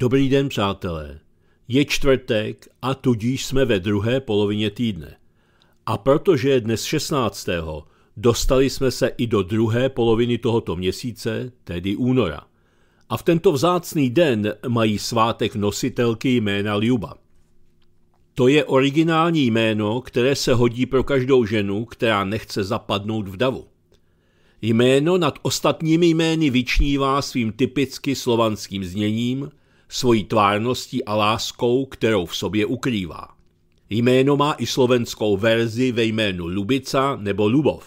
Dobrý den, přátelé. Je čtvrtek a tudíž jsme ve druhé polovině týdne. A protože je dnes 16. dostali jsme se i do druhé poloviny tohoto měsíce, tedy února. A v tento vzácný den mají svátek nositelky jména Ljuba. To je originální jméno, které se hodí pro každou ženu, která nechce zapadnout v davu. Jméno nad ostatními jmény vyčnívá svým typicky slovanským zněním – svojí tvárností a láskou, kterou v sobě ukrývá. Jméno má i slovenskou verzi ve jménu Lubica nebo Lubov.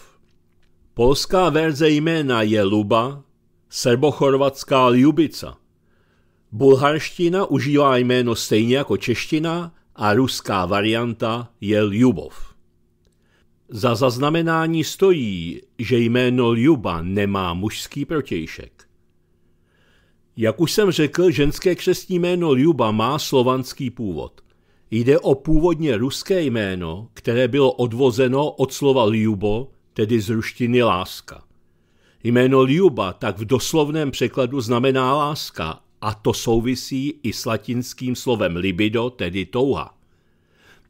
Polská verze jména je Luba, serbochorvatská Ljubica. Bulharština užívá jméno stejně jako čeština a ruská varianta je Ljubov. Za zaznamenání stojí, že jméno Ljuba nemá mužský protějšek. Jak už jsem řekl, ženské křestní jméno Ljuba má slovanský původ. Jde o původně ruské jméno, které bylo odvozeno od slova ljubo, tedy z ruštiny láska. Jméno ljuba tak v doslovném překladu znamená láska a to souvisí i s latinským slovem libido, tedy touha.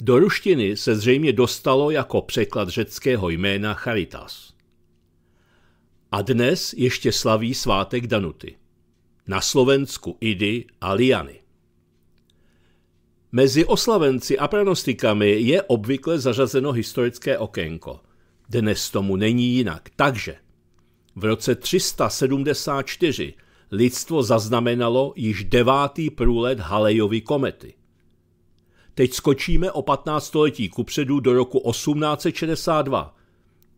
Do ruštiny se zřejmě dostalo jako překlad řeckého jména charitas. A dnes ještě slaví svátek Danuty na Slovensku Idy a Liany. Mezi oslavenci a pranostikami je obvykle zařazeno historické okénko. Dnes tomu není jinak. Takže v roce 374 lidstvo zaznamenalo již devátý průlet Halejovy komety. Teď skočíme o 15 století kupředu do roku 1862.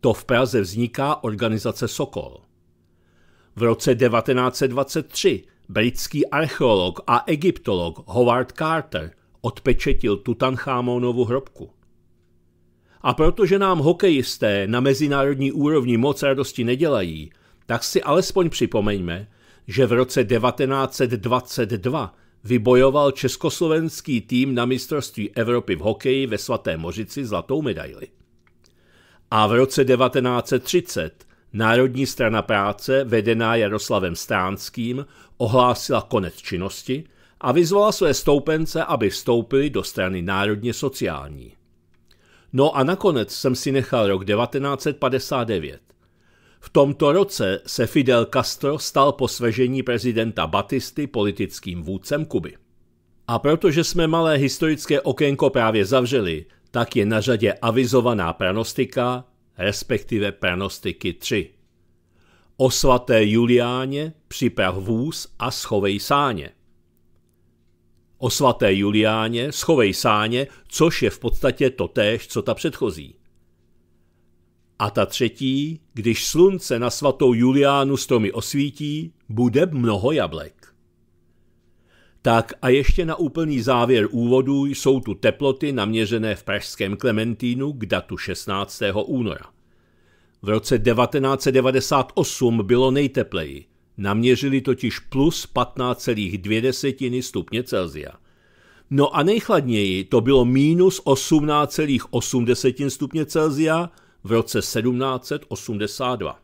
To v Praze vzniká organizace Sokol. V roce 1923 britský archeolog a egyptolog Howard Carter odpečetil Tutanchamonovu hrobku. A protože nám hokejisté na mezinárodní úrovni moc radosti nedělají, tak si alespoň připomeňme, že v roce 1922 vybojoval československý tým na mistrovství Evropy v hokeji ve Svaté Mořici zlatou medaili. A v roce 1930 Národní strana práce, vedená Jaroslavem Stránským, ohlásila konec činnosti a vyzvala své stoupence, aby vstoupili do strany národně sociální. No a nakonec jsem si nechal rok 1959. V tomto roce se Fidel Castro stal po svežení prezidenta Batisty politickým vůdcem Kuby. A protože jsme malé historické okénko právě zavřeli, tak je na řadě avizovaná pranostika respektive pranostiky 3. O svaté Juliáně připrav vůz a schovej sáně. O svaté Juliáně schovej sáně, což je v podstatě totéž, co ta předchozí. A ta třetí, když slunce na svatou Juliánu stromy osvítí, bude mnoho jablek. Tak a ještě na úplný závěr úvodu jsou tu teploty naměřené v pražském Klementínu k datu 16. února. V roce 1998 bylo nejtepleji, naměřili totiž plus 15,2 stupně Celsia. No a nejchladněji to bylo minus 18,8 stupně Celsia v roce 1782.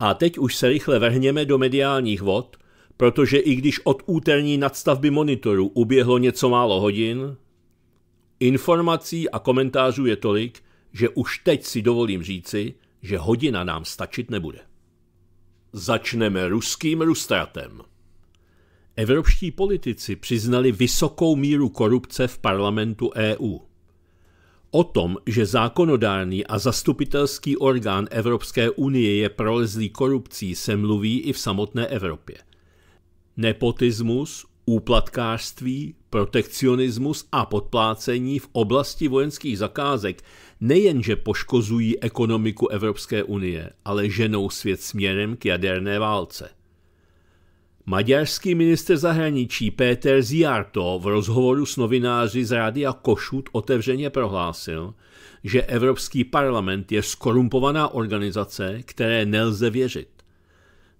A teď už se rychle vrhněme do mediálních vod – protože i když od úterní nadstavby monitoru uběhlo něco málo hodin, informací a komentářů je tolik, že už teď si dovolím říci, že hodina nám stačit nebude. Začneme ruským rustratem. Evropští politici přiznali vysokou míru korupce v parlamentu EU. O tom, že zákonodárný a zastupitelský orgán Evropské unie je prolezlý korupcí, se mluví i v samotné Evropě – nepotismus, úplatkářství, protekcionismus a podplácení v oblasti vojenských zakázek nejenže poškozují ekonomiku Evropské unie, ale ženou svět směrem k jaderné válce. Maďarský minister zahraničí Péter Ziarto v rozhovoru s novináři z rádia Košut otevřeně prohlásil, že Evropský parlament je skorumpovaná organizace, které nelze věřit.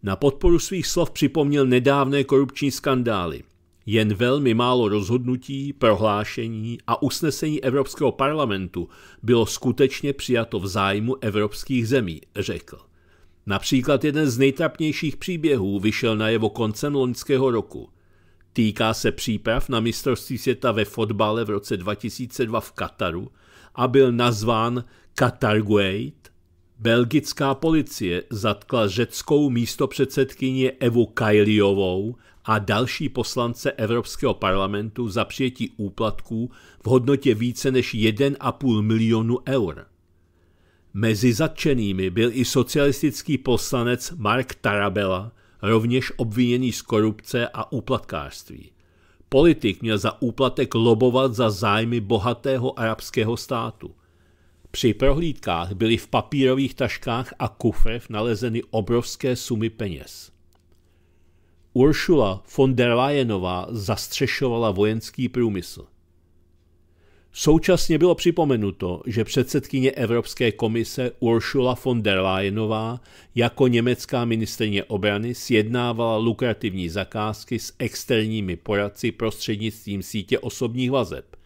Na podporu svých slov připomněl nedávné korupční skandály. Jen velmi málo rozhodnutí, prohlášení a usnesení Evropského parlamentu bylo skutečně přijato v zájmu evropských zemí, řekl. Například jeden z nejtrapnějších příběhů vyšel na jevo koncem loňského roku. Týká se příprav na mistrovství světa ve fotbale v roce 2002 v Kataru a byl nazván Qatar Gate, Belgická policie zatkla řeckou místopředsedkyně Evu Kajliovou a další poslance Evropského parlamentu za přijetí úplatků v hodnotě více než 1,5 milionu eur. Mezi zatčenými byl i socialistický poslanec Mark Tarabella, rovněž obviněný z korupce a úplatkářství. Politik měl za úplatek lobovat za zájmy bohatého arabského státu – při prohlídkách byly v papírových taškách a kufrech nalezeny obrovské sumy peněz. Uršula von der Leyenová zastřešovala vojenský průmysl. Současně bylo připomenuto, že předsedkyně Evropské komise Uršula von der Leyenová jako německá ministrině obrany sjednávala lukrativní zakázky s externími poradci prostřednictvím sítě osobních vazeb –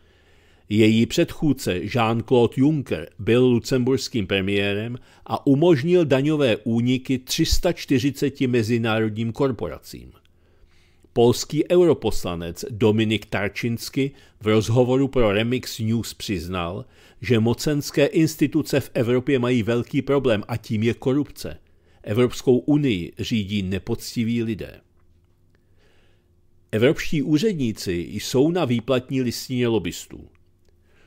její předchůdce Jean-Claude Juncker byl lucemburským premiérem a umožnil daňové úniky 340 mezinárodním korporacím. Polský europoslanec Dominik Tarčinsky v rozhovoru pro Remix News přiznal, že mocenské instituce v Evropě mají velký problém a tím je korupce. Evropskou unii řídí nepoctiví lidé. Evropští úředníci jsou na výplatní listině lobbystů.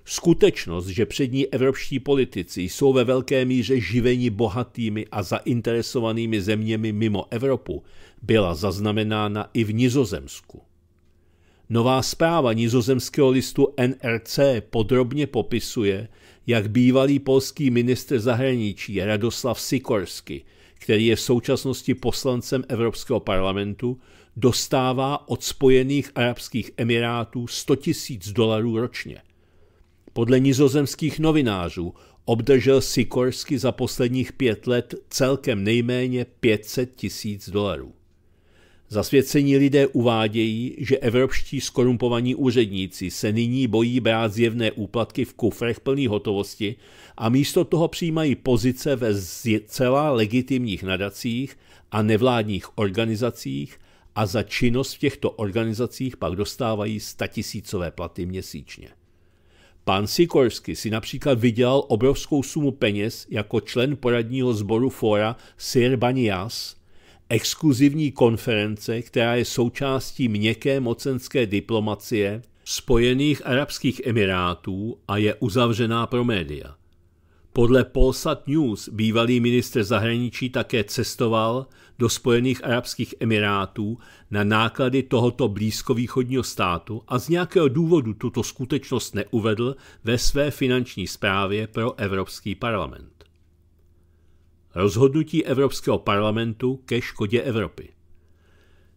Skutečnost, že přední evropští politici jsou ve velké míře živeni bohatými a zainteresovanými zeměmi mimo Evropu, byla zaznamenána i v Nizozemsku. Nová zpráva nizozemského listu NRC podrobně popisuje, jak bývalý polský ministr zahraničí Radoslav Sikorsky, který je v současnosti poslancem Evropského parlamentu, dostává od Spojených Arabských Emirátů 100 000 dolarů ročně – podle nizozemských novinářů obdržel Sikorsky za posledních pět let celkem nejméně 500 tisíc dolarů. Zasvěcení lidé uvádějí, že evropští skorumpovaní úředníci se nyní bojí brát zjevné úplatky v kufrech plný hotovosti a místo toho přijímají pozice ve zcela legitimních nadacích a nevládních organizacích a za činnost v těchto organizacích pak dostávají statisícové platy měsíčně. Pan Sikorsky si například vydělal obrovskou sumu peněz jako člen poradního sboru fora Sir Banias, exkluzivní konference, která je součástí měkké mocenské diplomacie Spojených Arabských Emirátů a je uzavřená pro média. Podle Polsat News bývalý minister zahraničí také cestoval do Spojených Arabských Emirátů na náklady tohoto blízkovýchodního státu a z nějakého důvodu tuto skutečnost neuvedl ve své finanční zprávě pro Evropský parlament. Rozhodnutí Evropského parlamentu ke škodě Evropy.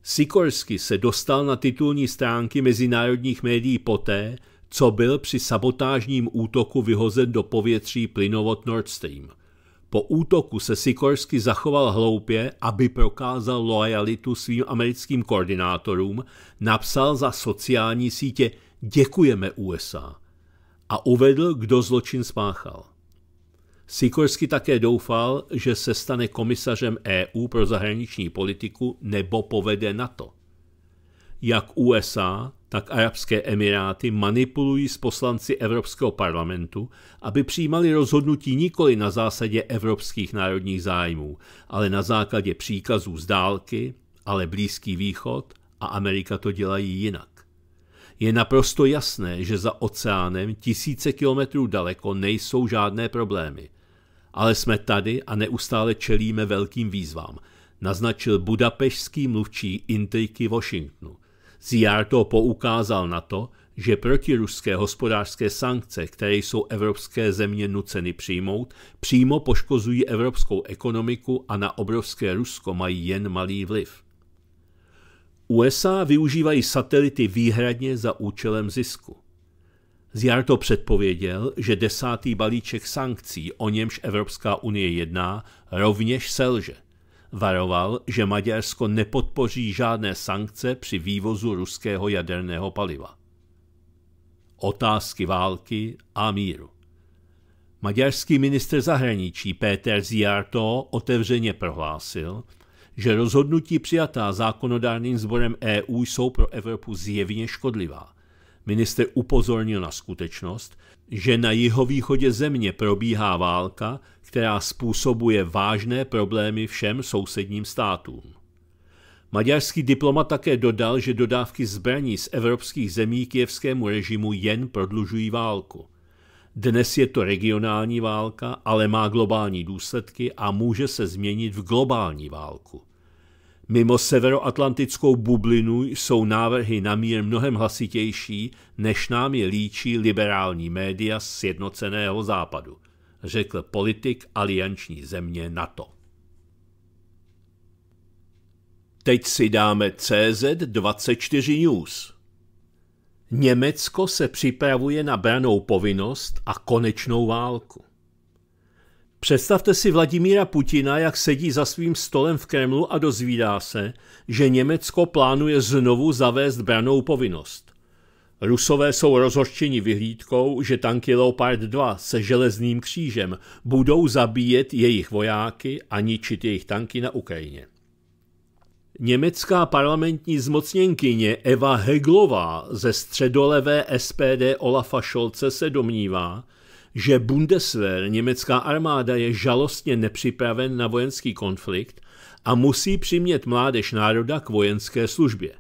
Sikorsky se dostal na titulní stránky mezinárodních médií poté, co byl při sabotážním útoku vyhozen do povětří plynovod Nord Stream. Po útoku se Sikorsky zachoval hloupě, aby prokázal loajalitu svým americkým koordinátorům, napsal za sociální sítě Děkujeme USA a uvedl, kdo zločin spáchal. Sikorsky také doufal, že se stane komisařem EU pro zahraniční politiku nebo povede NATO jak USA, tak Arabské Emiráty manipulují s poslanci Evropského parlamentu, aby přijímali rozhodnutí nikoli na zásadě evropských národních zájmů, ale na základě příkazů z dálky, ale Blízký východ a Amerika to dělají jinak. Je naprosto jasné, že za oceánem tisíce kilometrů daleko nejsou žádné problémy. Ale jsme tady a neustále čelíme velkým výzvám, naznačil budapešský mluvčí intriky Washingtonu – Ziarto poukázal na to, že protiruské hospodářské sankce, které jsou evropské země nuceny přijmout, přímo poškozují evropskou ekonomiku a na obrovské Rusko mají jen malý vliv. USA využívají satelity výhradně za účelem zisku. Zjarto předpověděl, že desátý balíček sankcí, o němž Evropská unie jedná, rovněž selže varoval, že Maďarsko nepodpoří žádné sankce při vývozu ruského jaderného paliva. Otázky války a míru Maďarský minister zahraničí Péter Ziarto otevřeně prohlásil, že rozhodnutí přijatá zákonodárným sborem EU jsou pro Evropu zjevně škodlivá. Minister upozornil na skutečnost, že na jihovýchodě země probíhá válka, která způsobuje vážné problémy všem sousedním státům. Maďarský diplomat také dodal, že dodávky zbraní z evropských zemí kievskému režimu jen prodlužují válku. Dnes je to regionální válka, ale má globální důsledky a může se změnit v globální válku. Mimo severoatlantickou bublinu jsou návrhy na mír mnohem hlasitější, než nám je líčí liberální média z sjednoceného západu, řekl politik alianční země NATO. Teď si dáme CZ24 News. Německo se připravuje na branou povinnost a konečnou válku. Představte si Vladimíra Putina, jak sedí za svým stolem v Kremlu a dozvídá se, že Německo plánuje znovu zavést branou povinnost. Rusové jsou rozhořčeni vyhlídkou, že tanky Leopard 2 se železným křížem budou zabíjet jejich vojáky a ničit jejich tanky na Ukrajině. Německá parlamentní zmocněnkyně Eva Heglová ze středolevé SPD Olafa Scholze se domnívá, že Bundeswehr, německá armáda, je žalostně nepřipraven na vojenský konflikt a musí přimět mládež národa k vojenské službě.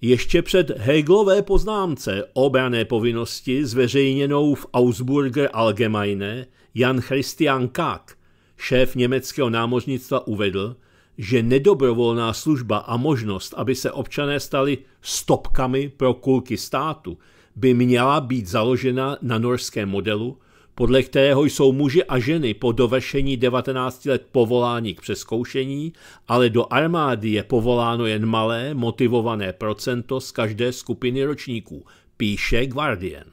Ještě před Hegelové poznámce o obrané povinnosti zveřejněnou v Augsburger Allgemeine Jan Christian Kák, šéf německého námořnictva, uvedl, že nedobrovolná služba a možnost, aby se občané stali stopkami pro kulky státu – by měla být založena na norském modelu, podle kterého jsou muži a ženy po dovršení 19 let povoláni k přeskoušení, ale do armády je povoláno jen malé, motivované procento z každé skupiny ročníků, píše Guardian.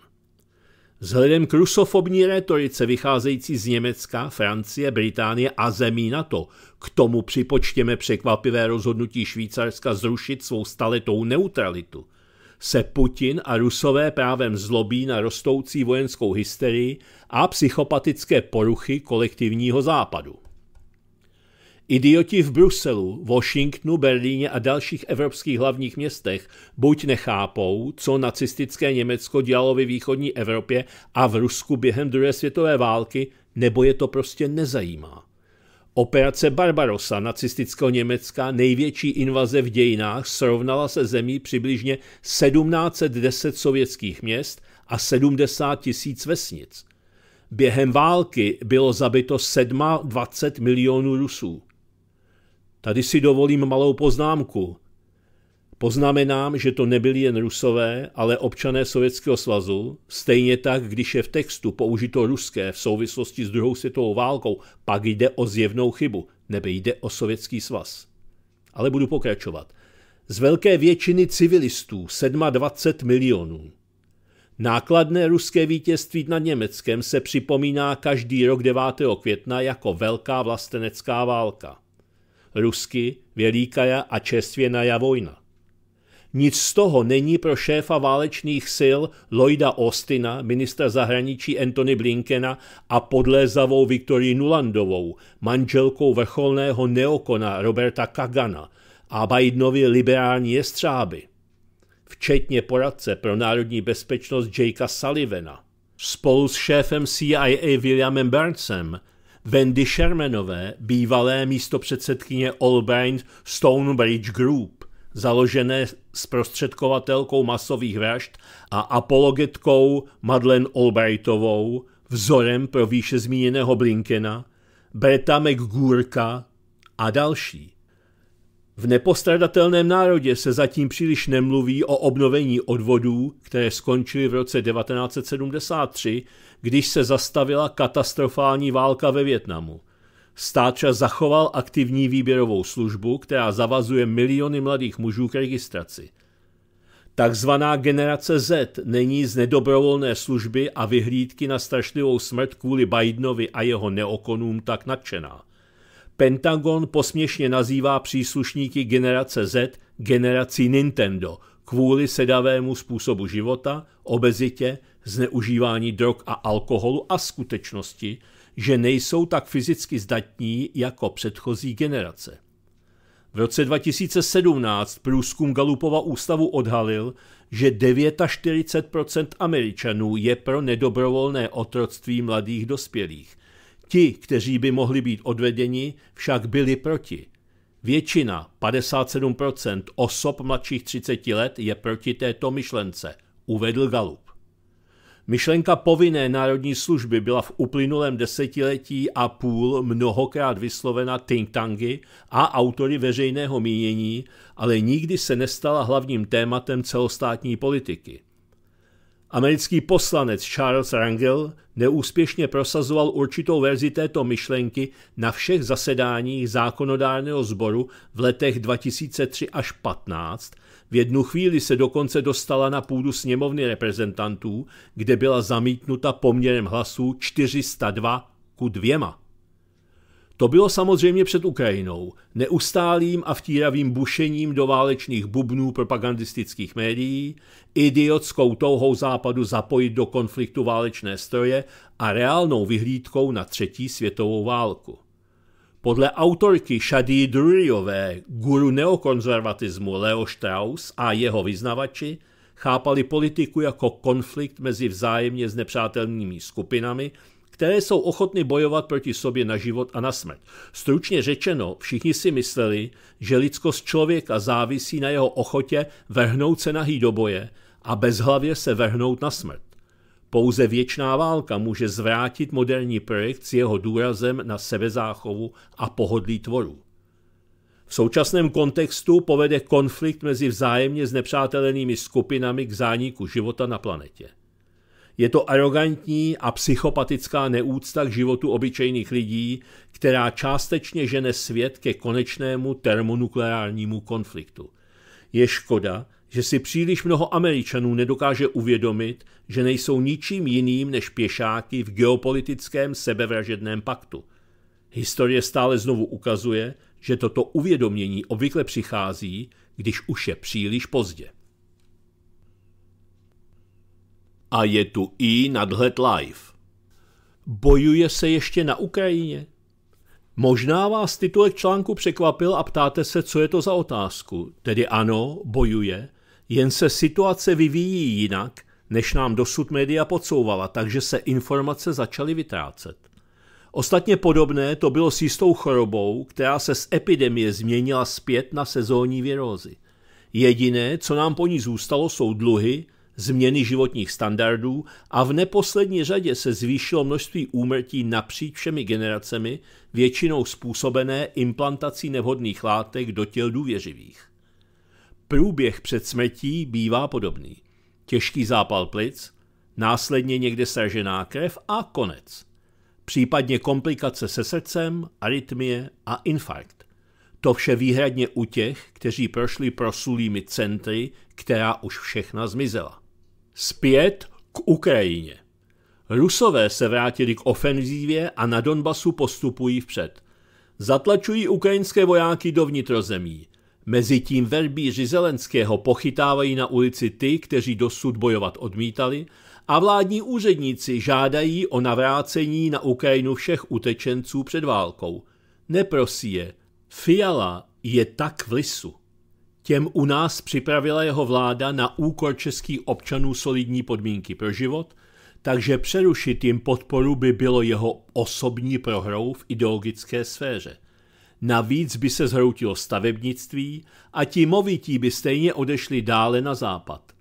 Vzhledem k rusofobní retorice vycházející z Německa, Francie, Británie a zemí NATO, k tomu připočtěme překvapivé rozhodnutí Švýcarska zrušit svou staletou neutralitu, se Putin a Rusové právem zlobí na rostoucí vojenskou hysterii a psychopatické poruchy kolektivního západu. Idioti v Bruselu, Washingtonu, Berlíně a dalších evropských hlavních městech buď nechápou, co nacistické Německo dělalo ve východní Evropě a v Rusku během druhé světové války, nebo je to prostě nezajímá. Operace Barbarossa nacistického Německa, největší invaze v dějinách, srovnala se zemí přibližně 1710 sovětských měst a 70 tisíc vesnic. Během války bylo zabito 27 milionů Rusů. Tady si dovolím malou poznámku. Poznamenám, že to nebyli jen rusové, ale občané Sovětského svazu, stejně tak, když je v textu použito ruské v souvislosti s druhou světovou válkou, pak jde o zjevnou chybu, nebo jde o Sovětský svaz. Ale budu pokračovat. Z velké většiny civilistů 27 milionů. Nákladné ruské vítězství nad Německem se připomíná každý rok 9. května jako velká vlastenecká válka. Rusky Velíkaja a Čestvěnaja vojna. Nic z toho není pro šéfa válečných sil Lloyda Austina, ministra zahraničí Anthony Blinkena a podlézavou Viktorii Nulandovou, manželkou vrcholného neokona Roberta Kagana a Bidenovi liberální jestřáby. Včetně poradce pro národní bezpečnost Jakea Sullivana. Spolu s šéfem CIA Williamem Burnsem, Wendy Shermanové, bývalé místopředsedkyně Albright Stonebridge Group založené zprostředkovatelkou masových vražd a apologetkou Madeleine Albrightovou, vzorem pro výše zmíněného Blinkena, Breta McGurka a další. V nepostradatelném národě se zatím příliš nemluví o obnovení odvodů, které skončily v roce 1973, když se zastavila katastrofální válka ve Větnamu – Stáča zachoval aktivní výběrovou službu, která zavazuje miliony mladých mužů k registraci. Takzvaná generace Z není z nedobrovolné služby a vyhlídky na strašlivou smrt kvůli Bidenovi a jeho neokonům tak nadšená. Pentagon posměšně nazývá příslušníky generace Z generací Nintendo kvůli sedavému způsobu života, obezitě, zneužívání drog a alkoholu a skutečnosti, že nejsou tak fyzicky zdatní jako předchozí generace. V roce 2017 průzkum Galupova ústavu odhalil, že 49% Američanů je pro nedobrovolné otroctví mladých dospělých. Ti, kteří by mohli být odvedeni, však byli proti. Většina, 57% osob mladších 30 let, je proti této myšlence, uvedl Galup. Myšlenka povinné národní služby byla v uplynulém desetiletí a půl mnohokrát vyslovena think tanky a autory veřejného mínění, ale nikdy se nestala hlavním tématem celostátní politiky. Americký poslanec Charles Rangel neúspěšně prosazoval určitou verzi této myšlenky na všech zasedáních zákonodárného sboru v letech 2003 až 15 v jednu chvíli se dokonce dostala na půdu sněmovny reprezentantů, kde byla zamítnuta poměrem hlasů 402 ku dvěma. To bylo samozřejmě před Ukrajinou, neustálým a vtíravým bušením do válečných bubnů propagandistických médií, idiotskou touhou západu zapojit do konfliktu válečné stroje a reálnou vyhlídkou na třetí světovou válku. Podle autorky Shadi Druryové, guru neokonzervatismu Leo Strauss a jeho vyznavači, chápali politiku jako konflikt mezi vzájemně nepřátelnými skupinami, které jsou ochotny bojovat proti sobě na život a na smrt. Stručně řečeno, všichni si mysleli, že lidskost člověka závisí na jeho ochotě vrhnout se nahý do boje a bezhlavě se vrhnout na smrt. Pouze věčná válka může zvrátit moderní projekt s jeho důrazem na sebezáchovu a pohodlí tvorů. V současném kontextu povede konflikt mezi vzájemně znepřátelenými skupinami k zániku života na planetě. Je to arrogantní a psychopatická neúcta k životu obyčejných lidí, která částečně žene svět ke konečnému termonukleárnímu konfliktu. Je škoda, že si příliš mnoho Američanů nedokáže uvědomit, že nejsou ničím jiným než pěšáky v geopolitickém sebevražedném paktu. Historie stále znovu ukazuje, že toto uvědomění obvykle přichází, když už je příliš pozdě. A je tu i nadhled live. Bojuje se ještě na Ukrajině? Možná vás titulek článku překvapil a ptáte se, co je to za otázku. Tedy ano, bojuje, jen se situace vyvíjí jinak, než nám dosud média podsouvala, takže se informace začaly vytrácet. Ostatně podobné to bylo s jistou chorobou, která se z epidemie změnila zpět na sezónní virózy. Jediné, co nám po ní zůstalo, jsou dluhy, změny životních standardů a v neposlední řadě se zvýšilo množství úmrtí napříč všemi generacemi, většinou způsobené implantací nevhodných látek do těl důvěřivých. Průběh smrtí bývá podobný. Těžký zápal plic, následně někde sražená krev a konec. Případně komplikace se srdcem, arytmie a infarkt. To vše výhradně u těch, kteří prošli prosulými centry, která už všechna zmizela. Zpět k Ukrajině. Rusové se vrátili k ofenzívě a na Donbasu postupují vpřed. Zatlačují ukrajinské vojáky do vnitrozemí. Mezitím velbíři Zelenského pochytávají na ulici ty, kteří dosud bojovat odmítali, a vládní úředníci žádají o navrácení na Ukrajinu všech utečenců před válkou. Neprosí je. Fiala je tak v lisu. Těm u nás připravila jeho vláda na úkor českých občanů solidní podmínky pro život, takže přerušit jim podporu by bylo jeho osobní prohrou v ideologické sféře. Navíc by se zhroutilo stavebnictví a ti movití by stejně odešli dále na západ.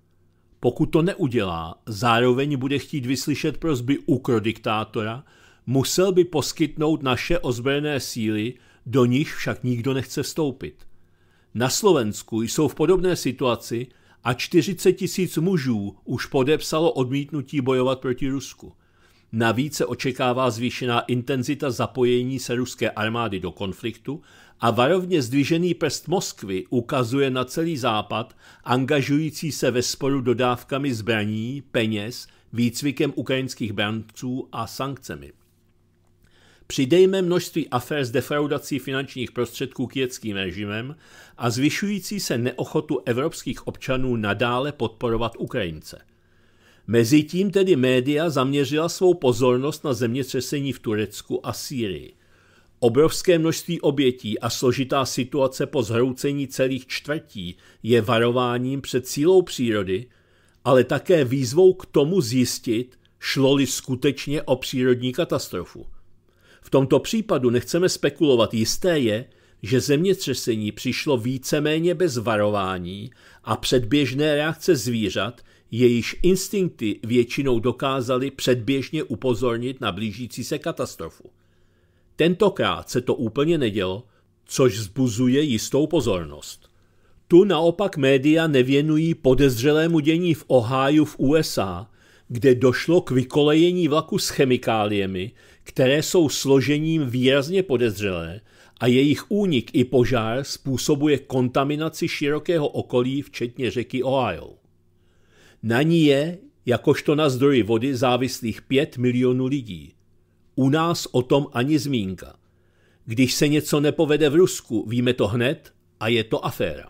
Pokud to neudělá, zároveň bude chtít vyslyšet prozby diktátora, musel by poskytnout naše ozbrojené síly, do nich však nikdo nechce vstoupit. Na Slovensku jsou v podobné situaci a 40 tisíc mužů už podepsalo odmítnutí bojovat proti Rusku. Navíc se očekává zvýšená intenzita zapojení se ruské armády do konfliktu a varovně zdvižený prst Moskvy ukazuje na celý západ, angažující se ve sporu dodávkami zbraní, peněz, výcvikem ukrajinských branců a sankcemi. Přidejme množství afér s defraudací finančních prostředků kijeckým režimem a zvyšující se neochotu evropských občanů nadále podporovat Ukrajince – Mezitím tedy média zaměřila svou pozornost na zemětřesení v Turecku a Sýrii. Obrovské množství obětí a složitá situace po zhroucení celých čtvrtí je varováním před sílou přírody, ale také výzvou k tomu zjistit, šlo-li skutečně o přírodní katastrofu. V tomto případu nechceme spekulovat, jisté je, že zemětřesení přišlo víceméně bez varování a předběžné reakce zvířat, jejíž instinkty většinou dokázaly předběžně upozornit na blížící se katastrofu. Tentokrát se to úplně nedělo, což zbuzuje jistou pozornost. Tu naopak média nevěnují podezřelému dění v Oháju v USA, kde došlo k vykolejení vlaku s chemikáliemi, které jsou složením výrazně podezřelé a jejich únik i požár způsobuje kontaminaci širokého okolí, včetně řeky Ohio. Na ní je, jakožto na zdroji vody, závislých 5 milionů lidí. U nás o tom ani zmínka. Když se něco nepovede v Rusku, víme to hned a je to aféra.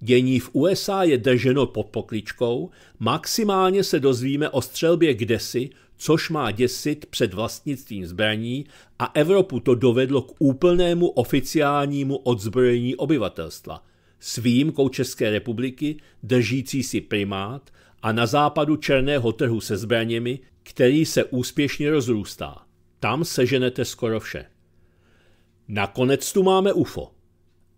Dění v USA je drženo pod pokličkou, maximálně se dozvíme o střelbě kdesi, což má děsit před vlastnictvím zbraní a Evropu to dovedlo k úplnému oficiálnímu odzbrojení obyvatelstva. S výjimkou České republiky, držící si primát, a na západu černého trhu se zbraněmi, který se úspěšně rozrůstá. Tam seženete skoro vše. Nakonec tu máme UFO.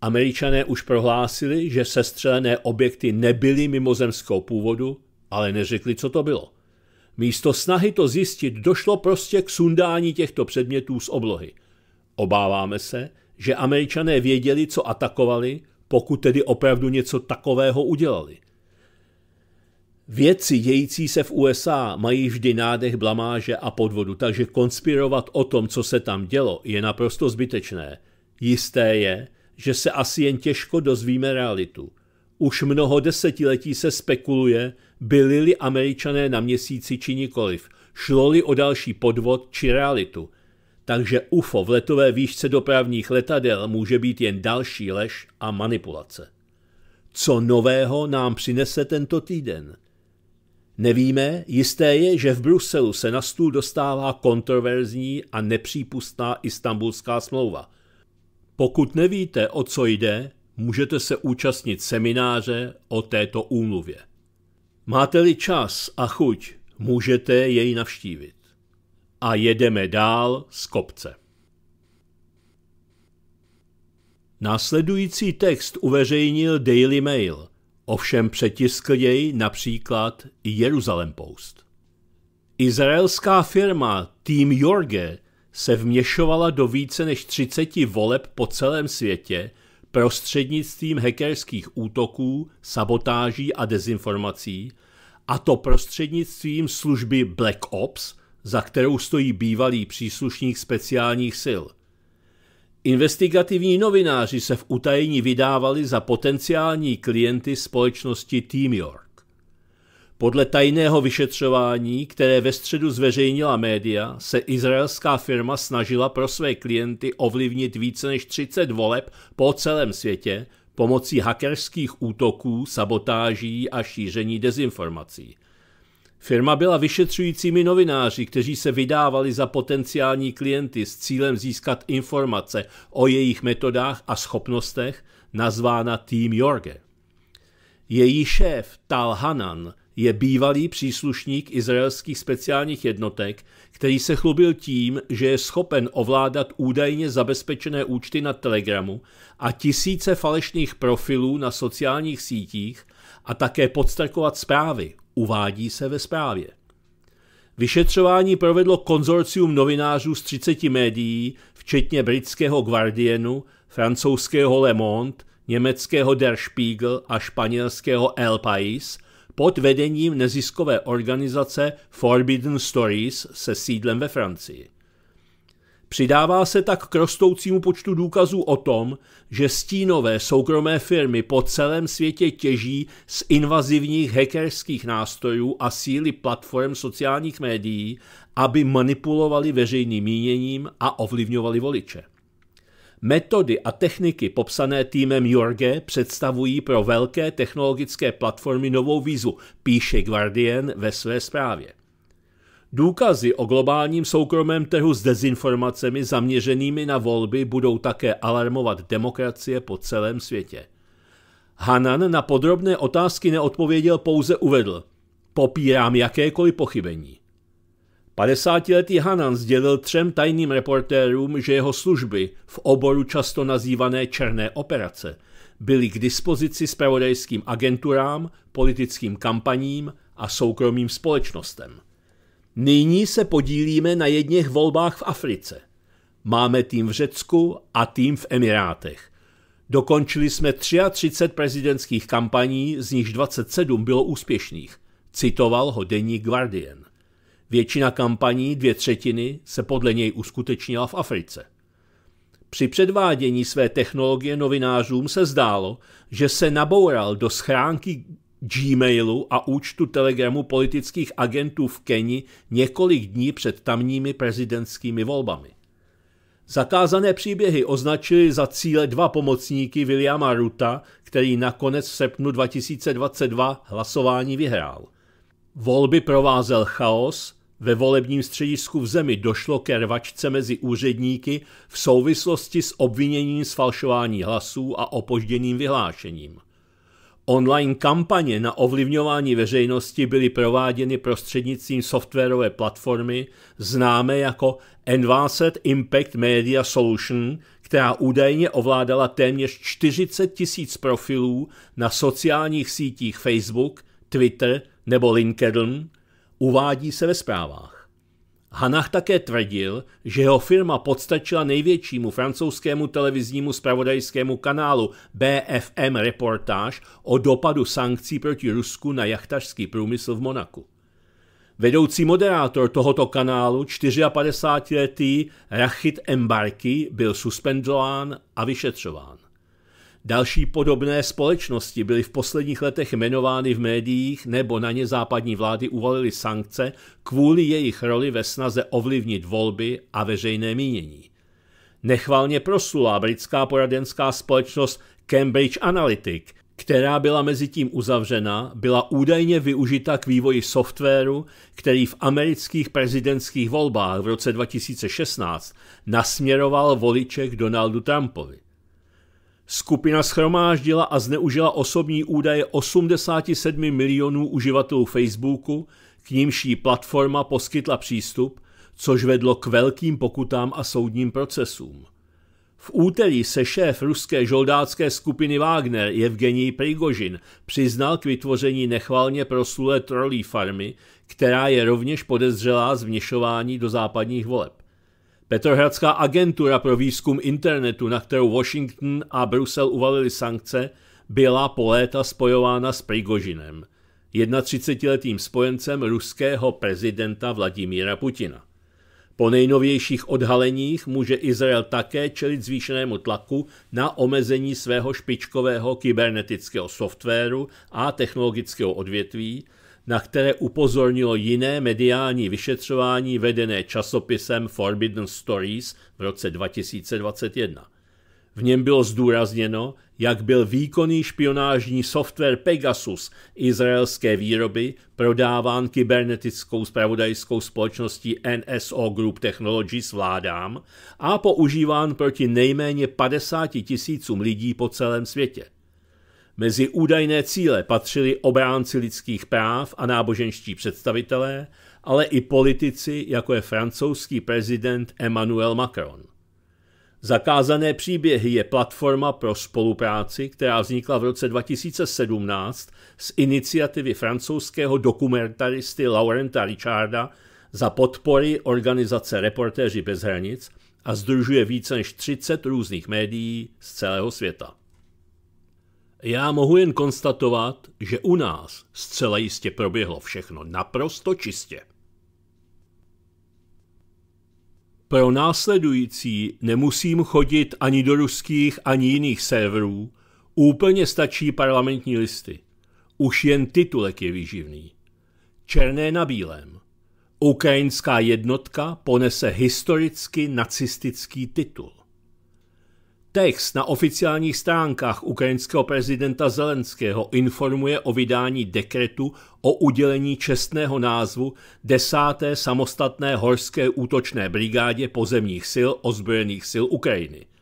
Američané už prohlásili, že sestřelené objekty nebyly mimozemského původu, ale neřekli, co to bylo. Místo snahy to zjistit došlo prostě k sundání těchto předmětů z oblohy. Obáváme se, že američané věděli, co atakovali, pokud tedy opravdu něco takového udělali. Věci dějící se v USA mají vždy nádech blamáže a podvodu, takže konspirovat o tom, co se tam dělo, je naprosto zbytečné. Jisté je, že se asi jen těžko dozvíme realitu. Už mnoho desetiletí se spekuluje, byli-li američané na měsíci či nikoliv, šlo-li o další podvod či realitu. Takže UFO v letové výšce dopravních letadel může být jen další lež a manipulace. Co nového nám přinese tento týden? Nevíme, jisté je, že v Bruselu se na stůl dostává kontroverzní a nepřípustná istambulská smlouva. Pokud nevíte, o co jde, můžete se účastnit semináře o této úmluvě. Máte-li čas a chuť, můžete jej navštívit. A jedeme dál z kopce. Následující text uveřejnil Daily Mail, ovšem přetiskl jej například Jerusalem Post. Izraelská firma Team Jorge se vměšovala do více než 30 voleb po celém světě – prostřednictvím hackerských útoků, sabotáží a dezinformací, a to prostřednictvím služby Black Ops, za kterou stojí bývalý příslušník speciálních sil. Investigativní novináři se v utajení vydávali za potenciální klienty společnosti York. Podle tajného vyšetřování, které ve středu zveřejnila média, se izraelská firma snažila pro své klienty ovlivnit více než 30 voleb po celém světě pomocí hackerských útoků, sabotáží a šíření dezinformací. Firma byla vyšetřujícími novináři, kteří se vydávali za potenciální klienty s cílem získat informace o jejich metodách a schopnostech, nazvána Team Jorge. Její šéf Tal Hanan je bývalý příslušník izraelských speciálních jednotek, který se chlubil tím, že je schopen ovládat údajně zabezpečené účty na Telegramu a tisíce falešných profilů na sociálních sítích a také podstrkovat zprávy, uvádí se ve zprávě. Vyšetřování provedlo konzorcium novinářů z 30 médií, včetně britského Guardianu, francouzského Le Monde, německého Der Spiegel a španělského El País – pod vedením neziskové organizace Forbidden Stories se sídlem ve Francii. Přidává se tak k rostoucímu počtu důkazů o tom, že stínové soukromé firmy po celém světě těží z invazivních hackerských nástrojů a síly platform sociálních médií, aby manipulovali veřejným míněním a ovlivňovali voliče. Metody a techniky popsané týmem Jorge představují pro velké technologické platformy novou výzvu, píše Guardian ve své zprávě. Důkazy o globálním soukromém trhu s dezinformacemi zaměřenými na volby budou také alarmovat demokracie po celém světě. Hanan na podrobné otázky neodpověděl pouze uvedl. Popírám jakékoliv pochybení. 50-letý Hanan sdělil třem tajným reportérům, že jeho služby, v oboru často nazývané černé operace, byly k dispozici spravodajským agenturám, politickým kampaním a soukromým společnostem. Nyní se podílíme na jedněch volbách v Africe. Máme tým v Řecku a tým v Emirátech. Dokončili jsme 33 prezidentských kampaní, z nichž 27 bylo úspěšných, citoval ho deník Guardian. Většina kampaní, dvě třetiny, se podle něj uskutečnila v Africe. Při předvádění své technologie novinářům se zdálo, že se naboural do schránky Gmailu a účtu telegramu politických agentů v Keni několik dní před tamními prezidentskými volbami. Zakázané příběhy označili za cíle dva pomocníky Williama Ruta, který nakonec v srpnu 2022 hlasování vyhrál. Volby provázel chaos, ve volebním středisku v zemi došlo ke rvačce mezi úředníky v souvislosti s obviněním z falšování hlasů a opožděným vyhlášením. Online kampaně na ovlivňování veřejnosti byly prováděny prostřednictvím softwarové platformy známé jako Envanced Impact Media Solution, která údajně ovládala téměř 40 tisíc profilů na sociálních sítích Facebook, Twitter nebo LinkedIn uvádí se ve zprávách. Hanach také tvrdil, že jeho firma podstačila největšímu francouzskému televiznímu spravodajskému kanálu BFM reportáž o dopadu sankcí proti Rusku na jachtařský průmysl v Monaku. Vedoucí moderátor tohoto kanálu, 54-letý Rachid Embarky, byl suspendován a vyšetřován. Další podobné společnosti byly v posledních letech jmenovány v médiích nebo na ně západní vlády uvalily sankce kvůli jejich roli ve snaze ovlivnit volby a veřejné mínění. Nechvalně proslulá britská poradenská společnost Cambridge Analytic, která byla mezi tím uzavřena, byla údajně využita k vývoji softwaru, který v amerických prezidentských volbách v roce 2016 nasměroval voliče k Donaldu Trumpovi. Skupina schromáždila a zneužila osobní údaje 87 milionů uživatelů Facebooku, k nímž jí platforma poskytla přístup, což vedlo k velkým pokutám a soudním procesům. V úterý se šéf ruské žoldácké skupiny Wagner Evgení Prigožin přiznal k vytvoření nechvalně proslulé trolí farmy, která je rovněž podezřelá z vněšování do západních voleb. Petrohradská agentura pro výzkum internetu, na kterou Washington a Brusel uvalili sankce, byla po léta spojována s Prigožinem, 31-letým spojencem ruského prezidenta Vladimíra Putina. Po nejnovějších odhaleních může Izrael také čelit zvýšenému tlaku na omezení svého špičkového kybernetického softwaru a technologického odvětví, na které upozornilo jiné mediální vyšetřování vedené časopisem Forbidden Stories v roce 2021. V něm bylo zdůrazněno, jak byl výkonný špionážní software Pegasus izraelské výroby prodáván kybernetickou spravodajskou společností NSO Group Technologies vládám a používán proti nejméně 50 tisícům lidí po celém světě. Mezi údajné cíle patřili obránci lidských práv a náboženští představitelé, ale i politici, jako je francouzský prezident Emmanuel Macron. Zakázané příběhy je platforma pro spolupráci, která vznikla v roce 2017 z iniciativy francouzského dokumentaristy Laurenta Richarda za podpory organizace Reportéři bez hranic a združuje více než 30 různých médií z celého světa. Já mohu jen konstatovat, že u nás zcela jistě proběhlo všechno naprosto čistě. Pro následující nemusím chodit ani do ruských, ani jiných serverů, úplně stačí parlamentní listy. Už jen titulek je výživný. Černé na bílém. Ukrajinská jednotka ponese historicky nacistický titul. Text na oficiálních stránkách ukrajinského prezidenta Zelenského informuje o vydání dekretu o udělení čestného názvu 10. samostatné horské útočné brigádě pozemních sil ozbrojených sil Ukrajiny –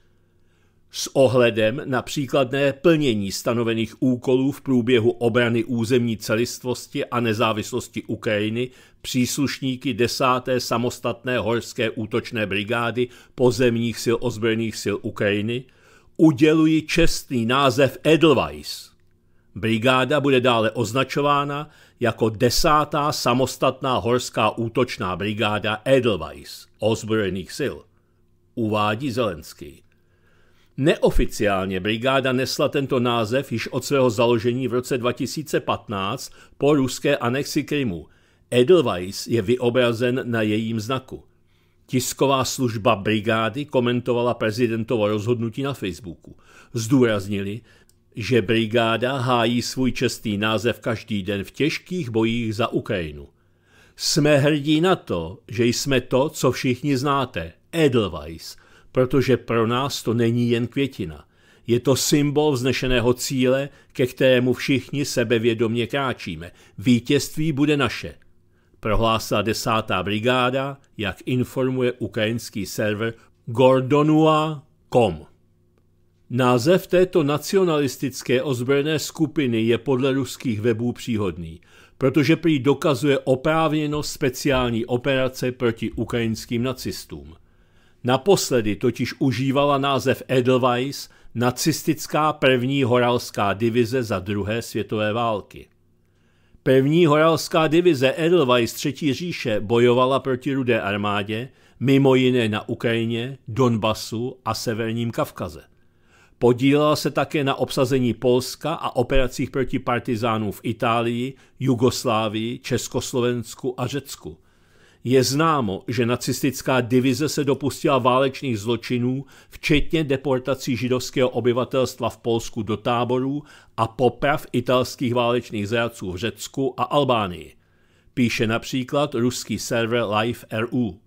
s ohledem na příkladné plnění stanovených úkolů v průběhu obrany územní celistvosti a nezávislosti Ukrajiny příslušníky 10. samostatné horské útočné brigády pozemních sil ozbrojených sil Ukrajiny uděluji čestný název Edelweiss. Brigáda bude dále označována jako 10. samostatná horská útočná brigáda Edelweiss ozbrojených sil, uvádí Zelenský. Neoficiálně brigáda nesla tento název již od svého založení v roce 2015 po ruské anexi Krymu. Edelweiss je vyobrazen na jejím znaku. Tisková služba brigády komentovala prezidentovo rozhodnutí na Facebooku. Zdůraznili, že brigáda hájí svůj čestný název každý den v těžkých bojích za Ukrajinu. Jsme hrdí na to, že jsme to, co všichni znáte, Edelweiss, protože pro nás to není jen květina. Je to symbol vznešeného cíle, ke kterému všichni sebevědomě kráčíme. Vítězství bude naše, prohlásila desátá brigáda, jak informuje ukrajinský server Gordonua.com. Název této nacionalistické ozbrojené skupiny je podle ruských webů příhodný, protože prý dokazuje oprávněnost speciální operace proti ukrajinským nacistům. Naposledy totiž užívala název Edelweiss nacistická první horalská divize za druhé světové války. První horalská divize Edelweiss třetí říše bojovala proti rudé armádě, mimo jiné na Ukrajině, Donbasu a Severním Kavkaze. Podílela se také na obsazení Polska a operacích proti partizánům v Itálii, Jugoslávii, Československu a Řecku. Je známo, že nacistická divize se dopustila válečných zločinů, včetně deportací židovského obyvatelstva v Polsku do táborů a poprav italských válečných zajaců v Řecku a Albánii. Píše například ruský server Live RU.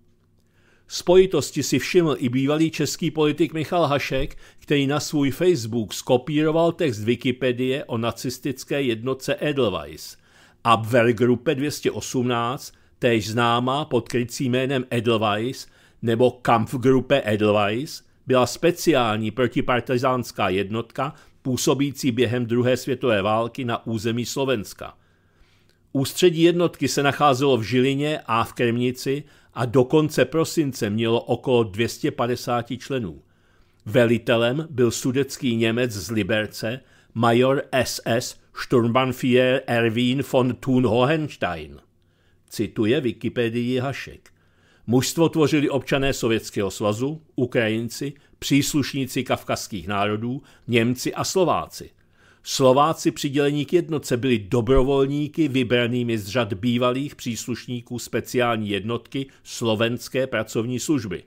Spojitosti si všiml i bývalý český politik Michal Hašek, který na svůj Facebook skopíroval text Wikipedie o nacistické jednotce Edelweiss – Abwehrgruppe 218, též známá pod krycí jménem Edelweiss nebo Kampfgruppe Edelweiss, byla speciální protipartizánská jednotka působící během druhé světové války na území Slovenska. Ústředí jednotky se nacházelo v Žilině a v Kremnici a do konce prosince mělo okolo 250 členů. Velitelem byl sudecký Němec z Liberce, major SS Sturmbannführer Erwin von Thun Hohenstein cituje Wikipedii Hašek. Mužstvo tvořili občané Sovětského svazu, Ukrajinci, příslušníci kavkazských národů, Němci a Slováci. Slováci přidělení k jednotce byli dobrovolníky vybranými z řad bývalých příslušníků speciální jednotky slovenské pracovní služby.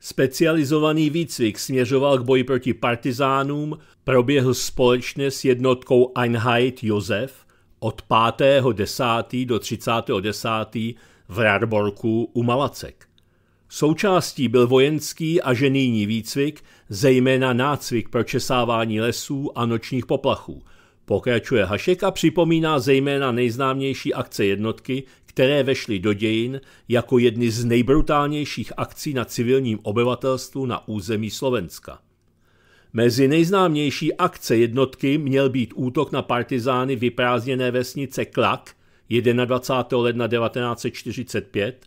Specializovaný výcvik směřoval k boji proti partizánům, proběhl společně s jednotkou Einheit Josef, od 5.10. do 30.10. v Radborku u Malacek. Součástí byl vojenský a ženýní výcvik, zejména nácvik pro česávání lesů a nočních poplachů. Pokračuje Hašek a připomíná zejména nejznámější akce jednotky, které vešly do dějin jako jedny z nejbrutálnějších akcí na civilním obyvatelstvu na území Slovenska. Mezi nejznámější akce jednotky měl být útok na partizány vyprázdněné vesnice Klak 21. ledna 1945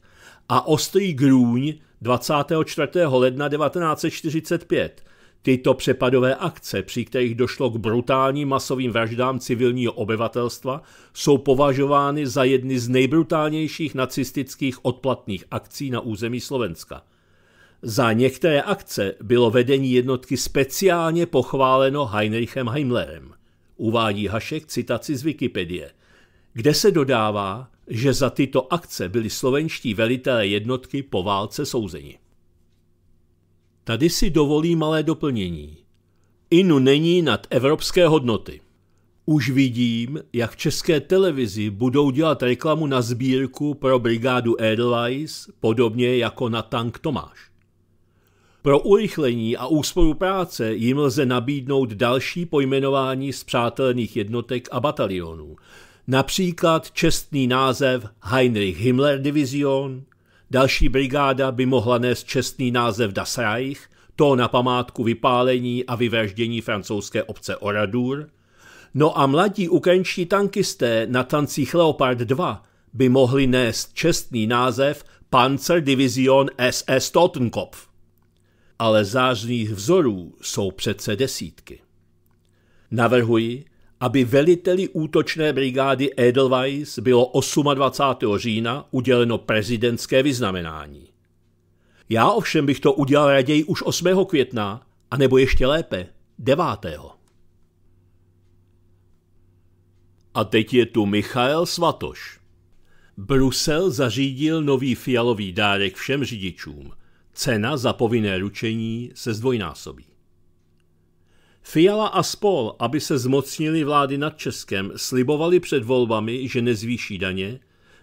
a Ostrý Grůň 24. ledna 1945. Tyto přepadové akce, při kterých došlo k brutálním masovým vraždám civilního obyvatelstva, jsou považovány za jedny z nejbrutálnějších nacistických odplatných akcí na území Slovenska – za některé akce bylo vedení jednotky speciálně pochváleno Heinrichem Heimlerem, uvádí Hašek citaci z Wikipedie, kde se dodává, že za tyto akce byli slovenští velitelé jednotky po válce souzeni. Tady si dovolí malé doplnění. Inu není nad evropské hodnoty. Už vidím, jak v české televizi budou dělat reklamu na sbírku pro brigádu Edelweiss, podobně jako na tank Tomáš. Pro urychlení a úsporu práce jim lze nabídnout další pojmenování přátelných jednotek a batalionů, například čestný název Heinrich Himmler Division, další brigáda by mohla nést čestný název Das Reich, to na památku vypálení a vyvraždění francouzské obce Oradur, no a mladí ukrajinští tankisté na tancích Leopard 2 by mohli nést čestný název Panzer Division SS Totenkopf ale zářných vzorů jsou přece desítky. Navrhuji, aby veliteli útočné brigády Edelweiss bylo 28. října uděleno prezidentské vyznamenání. Já ovšem bych to udělal raději už 8. května, anebo ještě lépe 9. A teď je tu Michael Svatoš. Brusel zařídil nový fialový dárek všem řidičům. Cena za povinné ručení se zdvojnásobí. Fiala a spol, aby se zmocnili vlády nad Českem, slibovali před volbami, že nezvýší daně,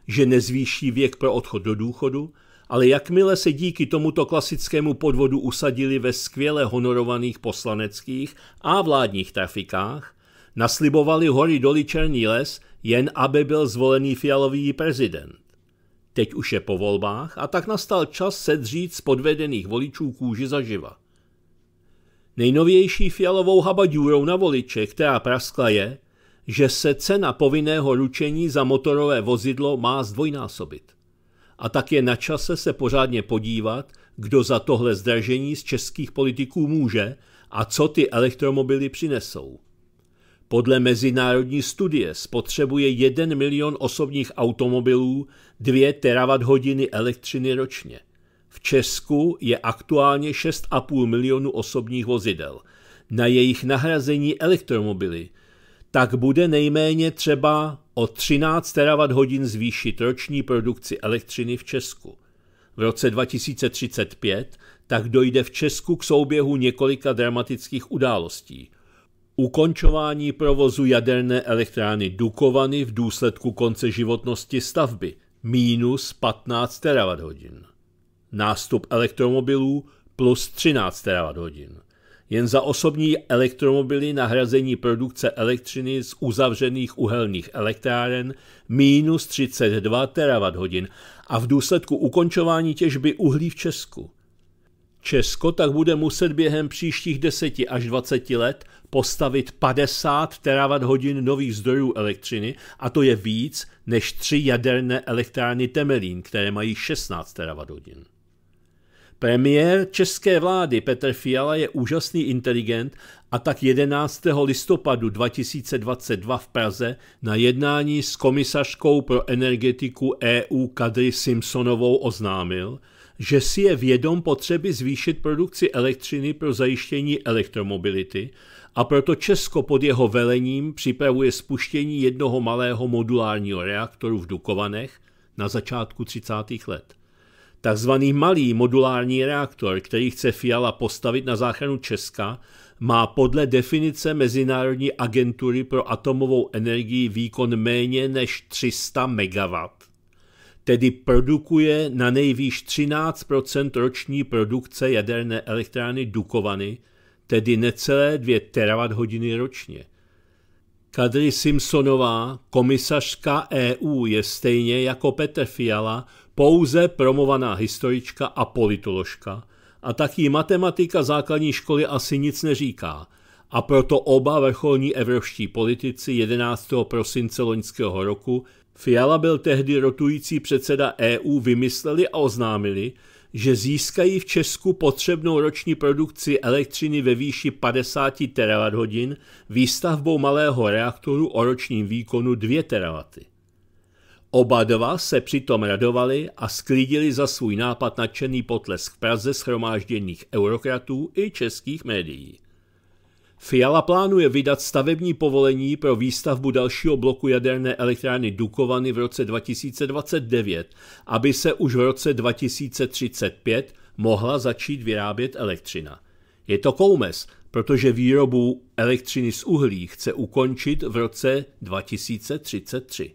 že nezvýší věk pro odchod do důchodu, ale jakmile se díky tomuto klasickému podvodu usadili ve skvěle honorovaných poslaneckých a vládních trafikách, naslibovali hory doly Černý les, jen aby byl zvolený fialový prezident. Teď už je po volbách a tak nastal čas sedřít z podvedených voličů kůži zaživa. Nejnovější fialovou habaďůrou na voliče, která praskla je, že se cena povinného ručení za motorové vozidlo má zdvojnásobit. A tak je na čase se pořádně podívat, kdo za tohle zdražení z českých politiků může a co ty elektromobily přinesou. Podle mezinárodní studie spotřebuje 1 milion osobních automobilů 2 terawatt hodiny elektřiny ročně. V Česku je aktuálně 6,5 milionu osobních vozidel. Na jejich nahrazení elektromobily tak bude nejméně třeba o 13 terawatt hodin zvýšit roční produkci elektřiny v Česku. V roce 2035 tak dojde v Česku k souběhu několika dramatických událostí ukončování provozu jaderné elektrárny Dukovany v důsledku konce životnosti stavby minus 15 TWh, nástup elektromobilů plus 13 TWh. Jen za osobní elektromobily nahrazení produkce elektřiny z uzavřených uhelných elektráren minus 32 TWh a v důsledku ukončování těžby uhlí v Česku Česko tak bude muset během příštích 10 až 20 let postavit 50 terawatt hodin nových zdrojů elektřiny a to je víc než tři jaderné elektrárny Temelín, které mají 16 terawatt hodin. Premiér české vlády Petr Fiala je úžasný inteligent a tak 11. listopadu 2022 v Praze na jednání s komisařkou pro energetiku EU Kadri Simpsonovou oznámil – že si je vědom potřeby zvýšit produkci elektřiny pro zajištění elektromobility a proto Česko pod jeho velením připravuje spuštění jednoho malého modulárního reaktoru v Dukovanech na začátku 30. let. Takzvaný malý modulární reaktor, který chce Fiala postavit na záchranu Česka, má podle definice Mezinárodní agentury pro atomovou energii výkon méně než 300 MW tedy produkuje na nejvýš 13 roční produkce jaderné elektrárny Dukovany, tedy necelé 2 hodiny ročně. Kadri Simpsonová, komisařka EU, je stejně jako Petr Fiala pouze promovaná historička a politoložka a taky matematika základní školy asi nic neříká a proto oba vrcholní evropští politici 11. prosince loňského roku Fiala byl tehdy rotující předseda EU, vymysleli a oznámili, že získají v Česku potřebnou roční produkci elektřiny ve výši 50 terawatthodin výstavbou malého reaktoru o ročním výkonu 2 terawaty. Oba dva se přitom radovali a sklidili za svůj nápad nadšený potlesk v Praze schromážděných eurokratů i českých médií. Fiala plánuje vydat stavební povolení pro výstavbu dalšího bloku jaderné elektrárny Dukovany v roce 2029, aby se už v roce 2035 mohla začít vyrábět elektřina. Je to koumes, protože výrobu elektřiny z uhlí chce ukončit v roce 2033.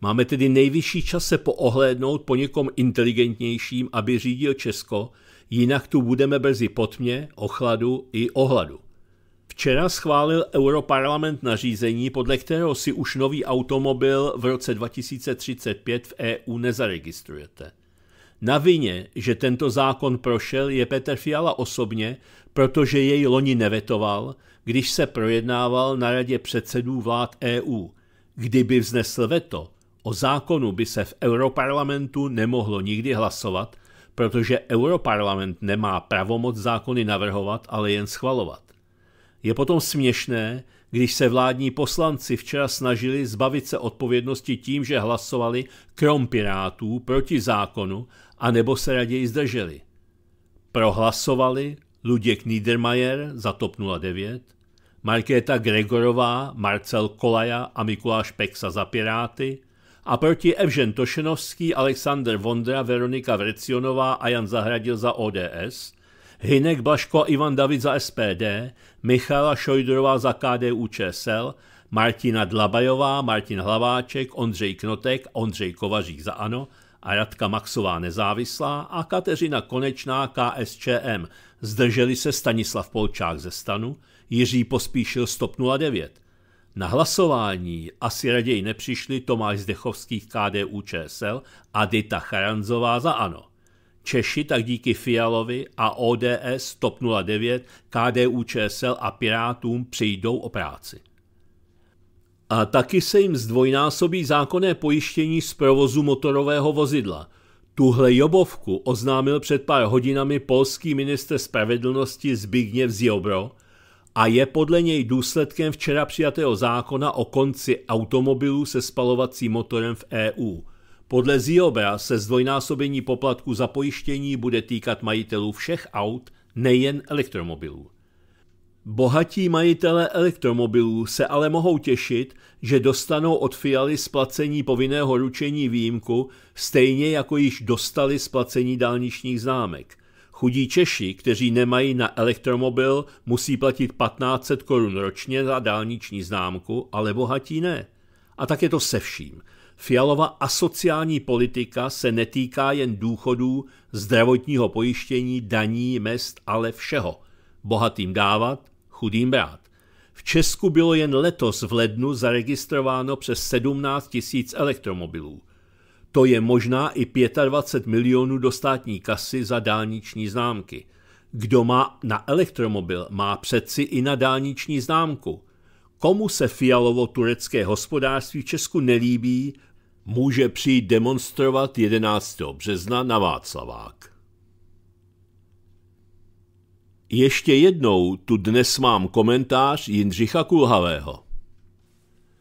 Máme tedy nejvyšší čas se poohlédnout po někom inteligentnějším, aby řídil Česko, jinak tu budeme brzy potmě, ochladu i ohladu. Včera schválil Europarlament nařízení, podle kterého si už nový automobil v roce 2035 v EU nezaregistrujete. Na vině, že tento zákon prošel, je Petr Fiala osobně, protože jej loni nevetoval, když se projednával na radě předsedů vlád EU. Kdyby vznesl veto, o zákonu by se v Europarlamentu nemohlo nikdy hlasovat, protože Europarlament nemá pravomoc zákony navrhovat, ale jen schvalovat. Je potom směšné, když se vládní poslanci včera snažili zbavit se odpovědnosti tím, že hlasovali krom Pirátů proti zákonu a nebo se raději zdrželi. Prohlasovali Luděk Niedermayer za TOP 09, Markéta Gregorová, Marcel Kolaja a Mikuláš Peksa za Piráty a proti Evžen Tošenovský, Alexander Vondra, Veronika Vrecionová a Jan Zahradil za ODS – Hinek Blaško a Ivan David za SPD, Michála Šojdrová za KDU ČSL, Martina Dlabajová, Martin Hlaváček, Ondřej Knotek, Ondřej Kovařík za ANO a Radka Maxová nezávislá a Kateřina Konečná KSČM. Zdrželi se Stanislav Polčák ze stanu, Jiří Pospíšil stop 09. Na hlasování asi raději nepřišli Tomáš Zdechovský KDU ČSL a Dita Charanzová za ANO. Češi tak díky Fialovi a ODS, TOP 09, KDU ČSL a Pirátům přijdou o práci. A taky se jim zdvojnásobí zákonné pojištění z provozu motorového vozidla. Tuhle jobovku oznámil před pár hodinami polský minister spravedlnosti Zbigniew Ziobro a je podle něj důsledkem včera přijatého zákona o konci automobilů se spalovacím motorem v EU – podle Ziobea se zdvojnásobení poplatku za pojištění bude týkat majitelů všech aut, nejen elektromobilů. Bohatí majitelé elektromobilů se ale mohou těšit, že dostanou od Fialy splacení povinného ručení výjimku, stejně jako již dostali splacení dálničních známek. Chudí Češi, kteří nemají na elektromobil, musí platit 1500 korun ročně za dálniční známku, ale bohatí ne. A tak je to se vším – Fialova asociální politika se netýká jen důchodů, zdravotního pojištění, daní, mest, ale všeho. Bohatým dávat, chudým brát. V Česku bylo jen letos v lednu zaregistrováno přes 17 tisíc elektromobilů. To je možná i 25 milionů do státní kasy za dálniční známky. Kdo má na elektromobil, má přeci i na dálniční známku – Komu se fialovo-turecké hospodářství v Česku nelíbí, může přijít demonstrovat 11. března na Václavák. Ještě jednou tu dnes mám komentář Jindřicha Kulhavého.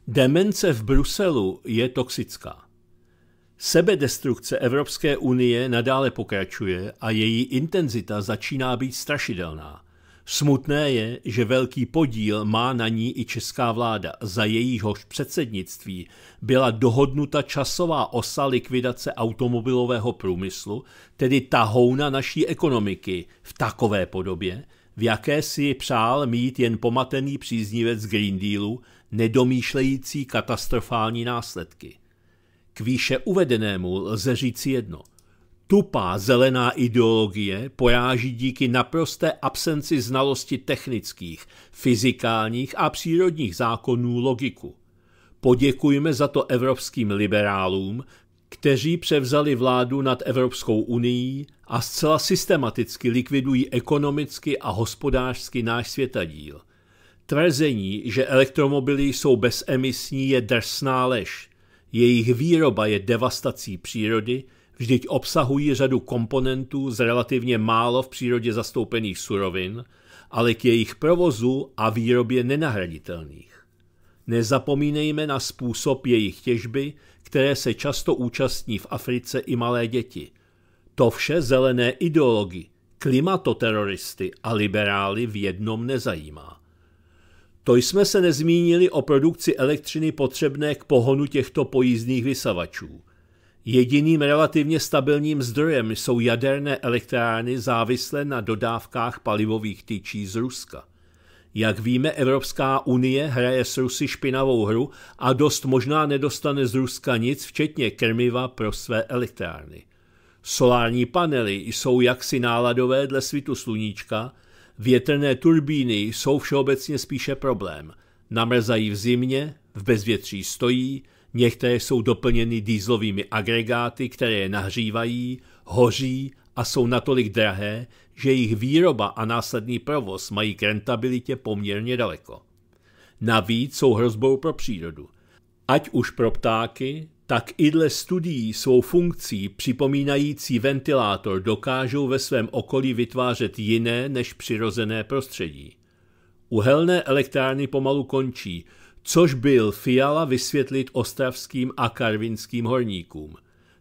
Demence v Bruselu je toxická. Sebedestrukce Evropské unie nadále pokračuje a její intenzita začíná být strašidelná – Smutné je, že velký podíl má na ní i česká vláda. Za jejíhož předsednictví byla dohodnuta časová osa likvidace automobilového průmyslu, tedy tahouna naší ekonomiky v takové podobě, v jaké si přál mít jen pomatený příznivec Green Dealu, nedomýšlející katastrofální následky. K výše uvedenému lze říci jedno – Tupá zelená ideologie pojáží díky naprosté absenci znalosti technických, fyzikálních a přírodních zákonů logiku. Poděkujme za to evropským liberálům, kteří převzali vládu nad Evropskou unii a zcela systematicky likvidují ekonomicky a hospodářsky náš světadíl. Tvrzení, že elektromobily jsou bezemisní, je drsná lež. Jejich výroba je devastací přírody – vždyť obsahují řadu komponentů z relativně málo v přírodě zastoupených surovin, ale k jejich provozu a výrobě nenahraditelných. Nezapomínejme na způsob jejich těžby, které se často účastní v Africe i malé děti. To vše zelené ideology, klimatoteroristy a liberály v jednom nezajímá. To jsme se nezmínili o produkci elektřiny potřebné k pohonu těchto pojízdných vysavačů – Jediným relativně stabilním zdrojem jsou jaderné elektrárny závislé na dodávkách palivových tyčí z Ruska. Jak víme, Evropská unie hraje s Rusy špinavou hru a dost možná nedostane z Ruska nic, včetně krmiva pro své elektrárny. Solární panely jsou jaksi náladové dle svitu sluníčka, větrné turbíny jsou všeobecně spíše problém. Namrzají v zimě, v bezvětří stojí, Některé jsou doplněny dýzlovými agregáty, které je nahřívají, hoří a jsou natolik drahé, že jejich výroba a následný provoz mají k rentabilitě poměrně daleko. Navíc jsou hrozbou pro přírodu. Ať už pro ptáky, tak i dle studií svou funkcí připomínající ventilátor dokážou ve svém okolí vytvářet jiné než přirozené prostředí. Uhelné elektrárny pomalu končí, což byl Fiala vysvětlit ostravským a karvinským horníkům.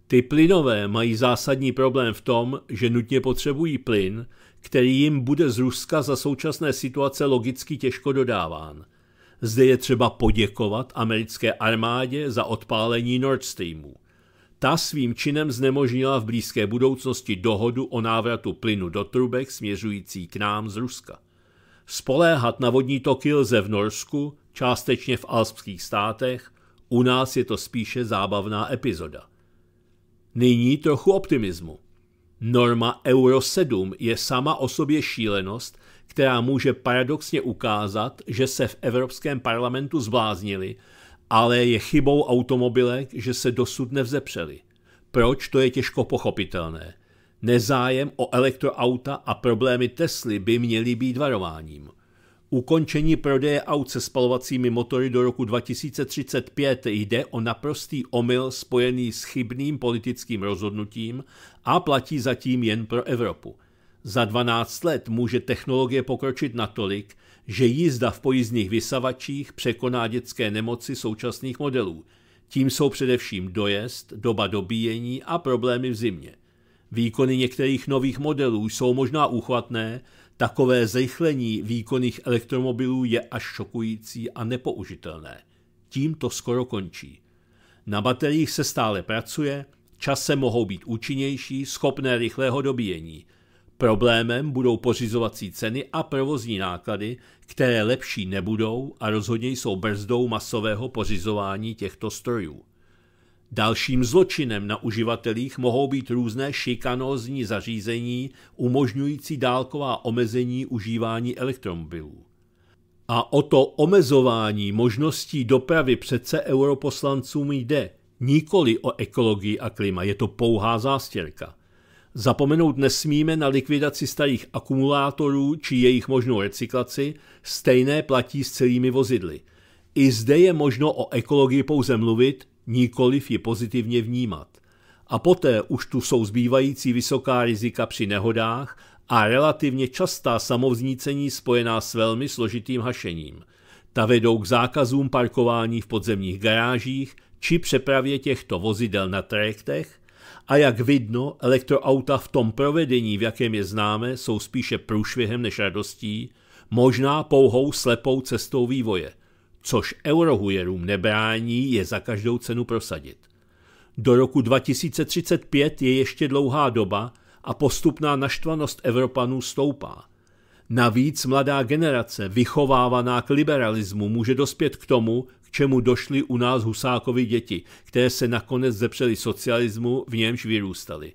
Ty plynové mají zásadní problém v tom, že nutně potřebují plyn, který jim bude z Ruska za současné situace logicky těžko dodáván. Zde je třeba poděkovat americké armádě za odpálení Nord Streamu. Ta svým činem znemožnila v blízké budoucnosti dohodu o návratu plynu do trubek směřující k nám z Ruska. Spoléhat na vodní toky lze v Norsku, částečně v alpských státech, u nás je to spíše zábavná epizoda. Nyní trochu optimismu. Norma Euro 7 je sama o sobě šílenost, která může paradoxně ukázat, že se v Evropském parlamentu zbláznili, ale je chybou automobilek, že se dosud nevzepřeli. Proč, to je těžko pochopitelné. Nezájem o elektroauta a problémy Tesly by měly být varováním. Ukončení prodeje aut se spalovacími motory do roku 2035 jde o naprostý omyl spojený s chybným politickým rozhodnutím a platí zatím jen pro Evropu. Za 12 let může technologie pokročit natolik, že jízda v pojízdních vysavačích překoná dětské nemoci současných modelů. Tím jsou především dojezd, doba dobíjení a problémy v zimě. Výkony některých nových modelů jsou možná úchvatné, takové zrychlení výkonných elektromobilů je až šokující a nepoužitelné. Tím to skoro končí. Na bateriích se stále pracuje, čase mohou být účinnější, schopné rychlého dobíjení. Problémem budou pořizovací ceny a provozní náklady, které lepší nebudou a rozhodně jsou brzdou masového pořizování těchto strojů. Dalším zločinem na uživatelích mohou být různé šikanózní zařízení umožňující dálková omezení užívání elektromobilů. A o to omezování možností dopravy přece europoslancům jde, nikoli o ekologii a klima, je to pouhá zástěrka. Zapomenout nesmíme na likvidaci starých akumulátorů či jejich možnou recyklaci, stejné platí s celými vozidly. I zde je možno o ekologii pouze mluvit, nikoliv ji pozitivně vnímat. A poté už tu jsou zbývající vysoká rizika při nehodách a relativně častá samovznícení spojená s velmi složitým hašením. Ta vedou k zákazům parkování v podzemních garážích či přepravě těchto vozidel na trajektech a jak vidno, elektroauta v tom provedení, v jakém je známe, jsou spíše průšvihem než radostí, možná pouhou slepou cestou vývoje – což eurohujerům nebrání je za každou cenu prosadit. Do roku 2035 je ještě dlouhá doba a postupná naštvanost Evropanů stoupá. Navíc mladá generace, vychovávaná k liberalismu, může dospět k tomu, k čemu došly u nás husákovi děti, které se nakonec zepřeli socialismu, v němž vyrůstali.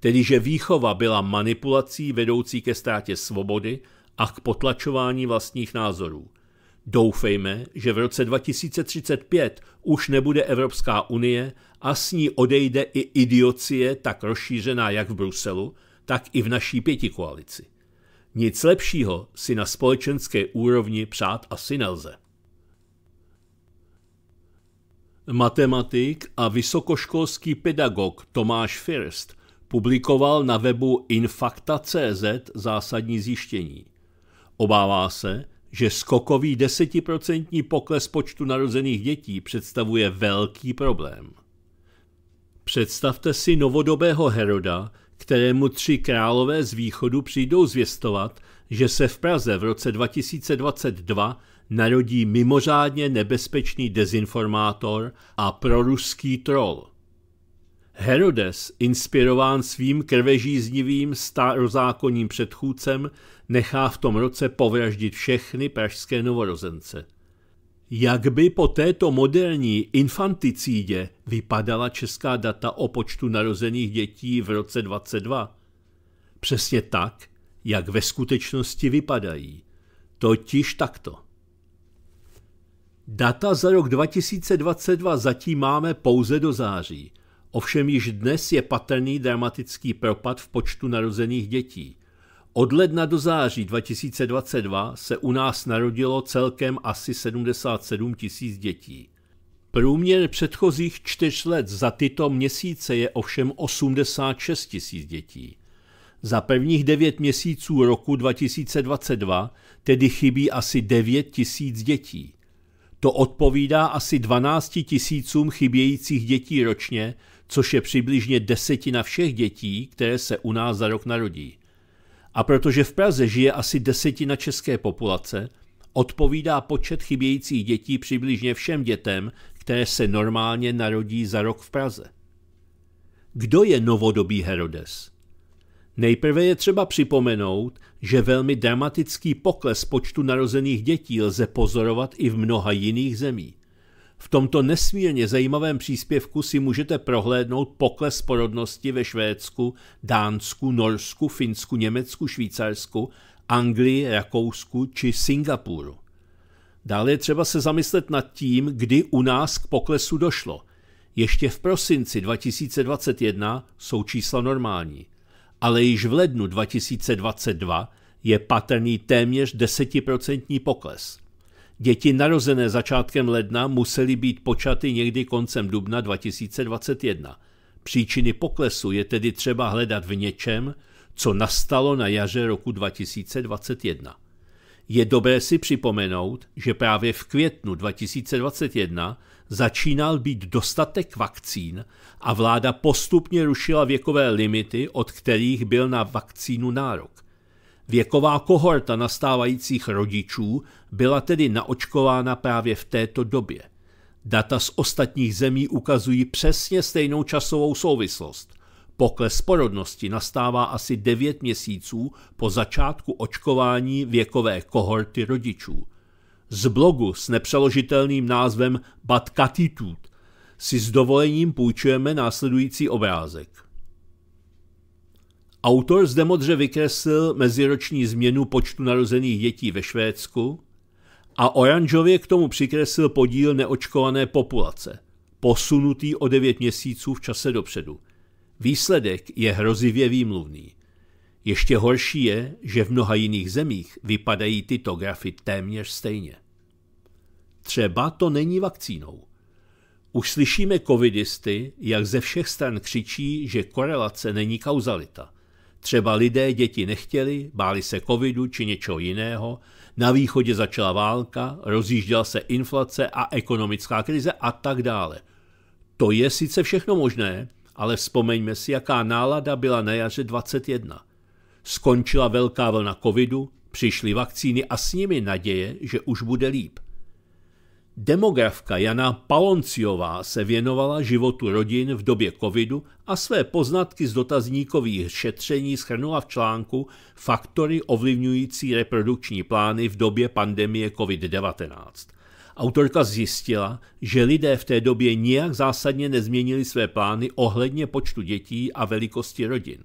Tedy, že výchova byla manipulací vedoucí ke ztrátě svobody a k potlačování vlastních názorů. Doufejme, že v roce 2035 už nebude Evropská unie a s ní odejde i idiocie tak rozšířená jak v Bruselu, tak i v naší pětikoalici. Nic lepšího si na společenské úrovni přát asi nelze. Matematik a vysokoškolský pedagog Tomáš First publikoval na webu infakta.cz zásadní zjištění. Obává se, že skokový desetiprocentní pokles počtu narozených dětí představuje velký problém. Představte si novodobého Heroda, kterému tři králové z východu přijdou zvěstovat, že se v Praze v roce 2022 narodí mimořádně nebezpečný dezinformátor a proruský troll. Herodes, inspirován svým krvežíznivým starozákonním předchůdcem, nechá v tom roce povraždit všechny pražské novorozence. Jak by po této moderní infanticídě vypadala česká data o počtu narozených dětí v roce 22? Přesně tak, jak ve skutečnosti vypadají. Totiž takto. Data za rok 2022 zatím máme pouze do září. Ovšem již dnes je patrný dramatický propad v počtu narozených dětí – od ledna do září 2022 se u nás narodilo celkem asi 77 tisíc dětí. Průměr předchozích čtyř let za tyto měsíce je ovšem 86 tisíc dětí. Za prvních devět měsíců roku 2022 tedy chybí asi 9 tisíc dětí. To odpovídá asi 12 tisícům chybějících dětí ročně, což je přibližně desetina všech dětí, které se u nás za rok narodí. A protože v Praze žije asi desetina české populace, odpovídá počet chybějících dětí přibližně všem dětem, které se normálně narodí za rok v Praze. Kdo je novodobý Herodes? Nejprve je třeba připomenout, že velmi dramatický pokles počtu narozených dětí lze pozorovat i v mnoha jiných zemích. V tomto nesmírně zajímavém příspěvku si můžete prohlédnout pokles porodnosti ve Švédsku, Dánsku, Norsku, Finsku, Německu, Švýcarsku, Anglii, Rakousku či Singapuru. Dále je třeba se zamyslet nad tím, kdy u nás k poklesu došlo. Ještě v prosinci 2021 jsou čísla normální, ale již v lednu 2022 je patrný téměř desetiprocentní pokles. Děti narozené začátkem ledna musely být počaty někdy koncem dubna 2021. Příčiny poklesu je tedy třeba hledat v něčem, co nastalo na jaře roku 2021. Je dobré si připomenout, že právě v květnu 2021 začínal být dostatek vakcín a vláda postupně rušila věkové limity, od kterých byl na vakcínu nárok. Věková kohorta nastávajících rodičů byla tedy naočkována právě v této době. Data z ostatních zemí ukazují přesně stejnou časovou souvislost. Pokles porodnosti nastává asi 9 měsíců po začátku očkování věkové kohorty rodičů. Z blogu s nepřeložitelným názvem Batkatitud si s dovolením půjčujeme následující obrázek. Autor zde modře vykreslil meziroční změnu počtu narozených dětí ve Švédsku a oranžově k tomu přikreslil podíl neočkované populace, posunutý o 9 měsíců v čase dopředu. Výsledek je hrozivě výmluvný. Ještě horší je, že v mnoha jiných zemích vypadají tyto grafy téměř stejně. Třeba to není vakcínou. Už slyšíme covidisty, jak ze všech stran křičí, že korelace není kauzalita – Třeba lidé děti nechtěli, báli se covidu či něčeho jiného, na východě začala válka, rozjížděla se inflace a ekonomická krize a tak dále. To je sice všechno možné, ale vzpomeňme si, jaká nálada byla na jaře 21. Skončila velká vlna covidu, přišly vakcíny a s nimi naděje, že už bude líp. Demografka Jana Palonciová se věnovala životu rodin v době covidu a své poznatky z dotazníkových šetření schrnula v článku Faktory ovlivňující reprodukční plány v době pandemie COVID-19. Autorka zjistila, že lidé v té době nijak zásadně nezměnili své plány ohledně počtu dětí a velikosti rodin.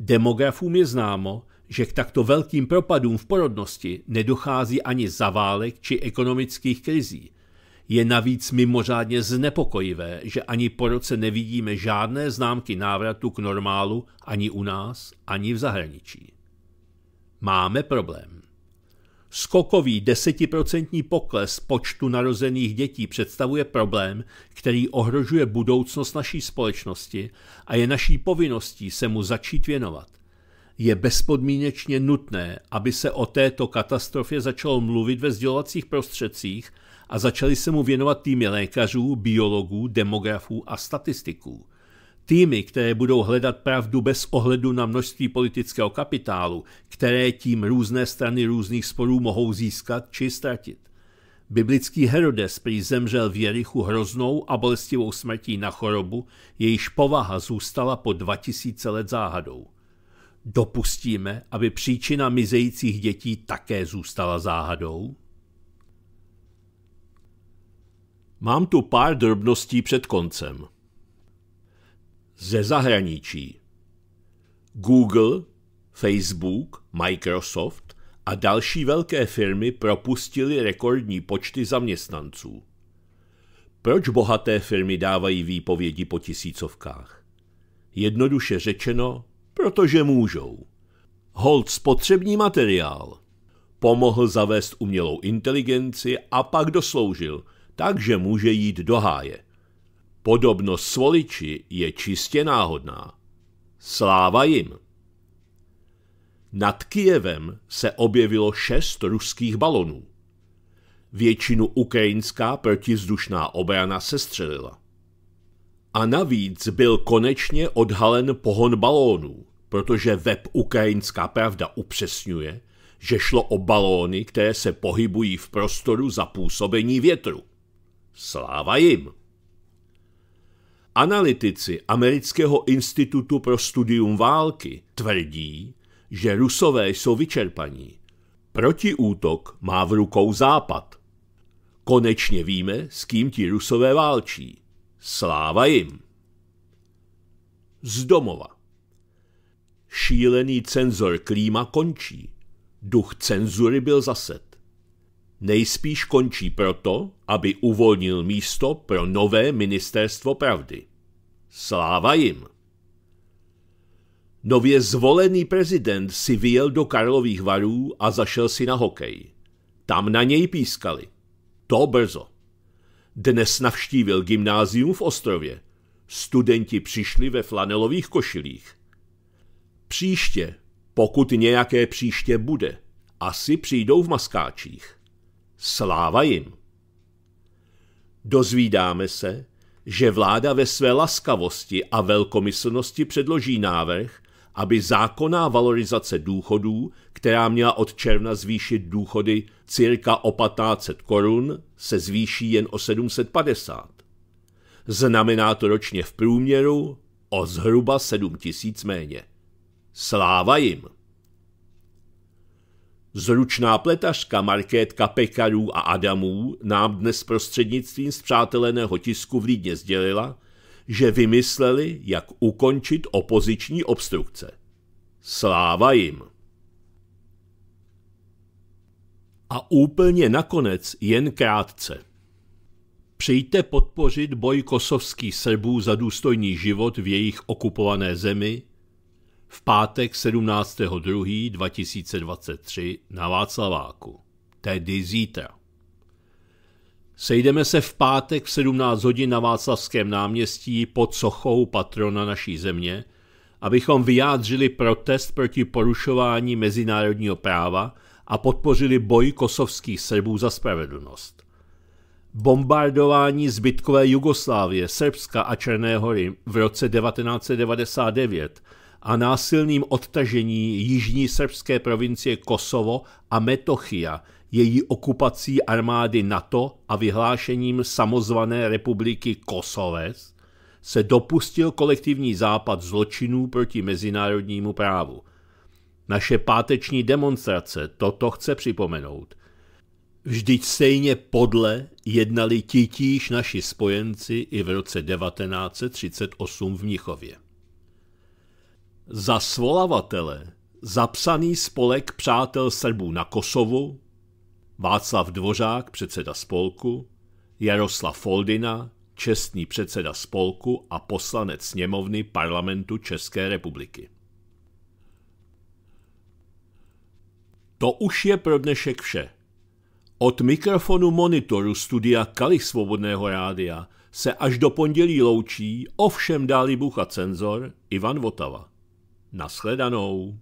Demografům je známo, že k takto velkým propadům v porodnosti nedochází ani za válek či ekonomických krizí. Je navíc mimořádně znepokojivé, že ani po roce nevidíme žádné známky návratu k normálu ani u nás, ani v zahraničí. Máme problém. Skokový desetiprocentní pokles počtu narozených dětí představuje problém, který ohrožuje budoucnost naší společnosti a je naší povinností se mu začít věnovat je bezpodmínečně nutné, aby se o této katastrofě začalo mluvit ve sdělovacích prostředcích a začaly se mu věnovat týmy lékařů, biologů, demografů a statistiků. Týmy, které budou hledat pravdu bez ohledu na množství politického kapitálu, které tím různé strany různých sporů mohou získat či ztratit. Biblický Herodes prý zemřel v Jerichu hroznou a bolestivou smrtí na chorobu, jejíž povaha zůstala po 2000 let záhadou dopustíme, aby příčina mizejících dětí také zůstala záhadou? Mám tu pár drobností před koncem. Ze zahraničí. Google, Facebook, Microsoft a další velké firmy propustily rekordní počty zaměstnanců. Proč bohaté firmy dávají výpovědi po tisícovkách? Jednoduše řečeno, Protože můžou. Hold spotřební materiál. Pomohl zavést umělou inteligenci a pak dosloužil, takže může jít do háje. Podobnost s voliči je čistě náhodná. Sláva jim! Nad Kijevem se objevilo šest ruských balonů. Většinu ukrajinská protizdušná obrana sestřelila. A navíc byl konečně odhalen pohon balónů protože web Ukrajinská pravda upřesňuje, že šlo o balóny, které se pohybují v prostoru za působení větru. Sláva jim! Analytici Amerického institutu pro studium války tvrdí, že rusové jsou vyčerpaní. Protiútok má v rukou západ. Konečně víme, s kým ti rusové válčí. Sláva jim! Z domova. Šílený cenzor klíma končí. Duch cenzury byl zaset. Nejspíš končí proto, aby uvolnil místo pro nové ministerstvo pravdy. Sláva jim! Nově zvolený prezident si vyjel do Karlových varů a zašel si na hokej. Tam na něj pískali. To brzo. Dnes navštívil gymnázium v Ostrově. Studenti přišli ve flanelových košilích. Příště, pokud nějaké příště bude, asi přijdou v maskáčích. Sláva jim! Dozvídáme se, že vláda ve své laskavosti a velkomyslnosti předloží návrh, aby zákonná valorizace důchodů, která měla od června zvýšit důchody cirka o 1500 korun, se zvýší jen o 750. Znamená to ročně v průměru o zhruba 7000 méně. Sláva jim! Zručná pletařka Markétka Pekarů a Adamů nám dnes prostřednictvím zpřáteleného tisku v Lídně sdělila, že vymysleli, jak ukončit opoziční obstrukce. Sláva jim! A úplně nakonec jen krátce. Přijďte podpořit boj kosovských Srbů za důstojný život v jejich okupované zemi v pátek 17.2.2023 na Václaváku, tedy zítra. Sejdeme se v pátek v 17 hodin na Václavském náměstí pod sochou patrona naší země, abychom vyjádřili protest proti porušování mezinárodního práva a podpořili boj kosovských Srbů za spravedlnost. Bombardování zbytkové Jugoslávie, Srbska a Černé hory v roce 1999 a násilným odtažení jižní srbské provincie Kosovo a Metochia, její okupací armády NATO a vyhlášením samozvané republiky Kosoves, se dopustil kolektivní západ zločinů proti mezinárodnímu právu. Naše páteční demonstrace toto chce připomenout. Vždyť stejně podle jednali titíž naši spojenci i v roce 1938 v Mnichově. Za svolavatele zapsaný spolek přátel Srbů na Kosovu, Václav Dvořák, předseda spolku, Jaroslav Foldina, čestný předseda spolku a poslanec sněmovny parlamentu České republiky. To už je pro dnešek vše. Od mikrofonu monitoru studia Kalich Svobodného rádia se až do pondělí loučí ovšem dáli bucha cenzor Ivan Votava. Nashledanou.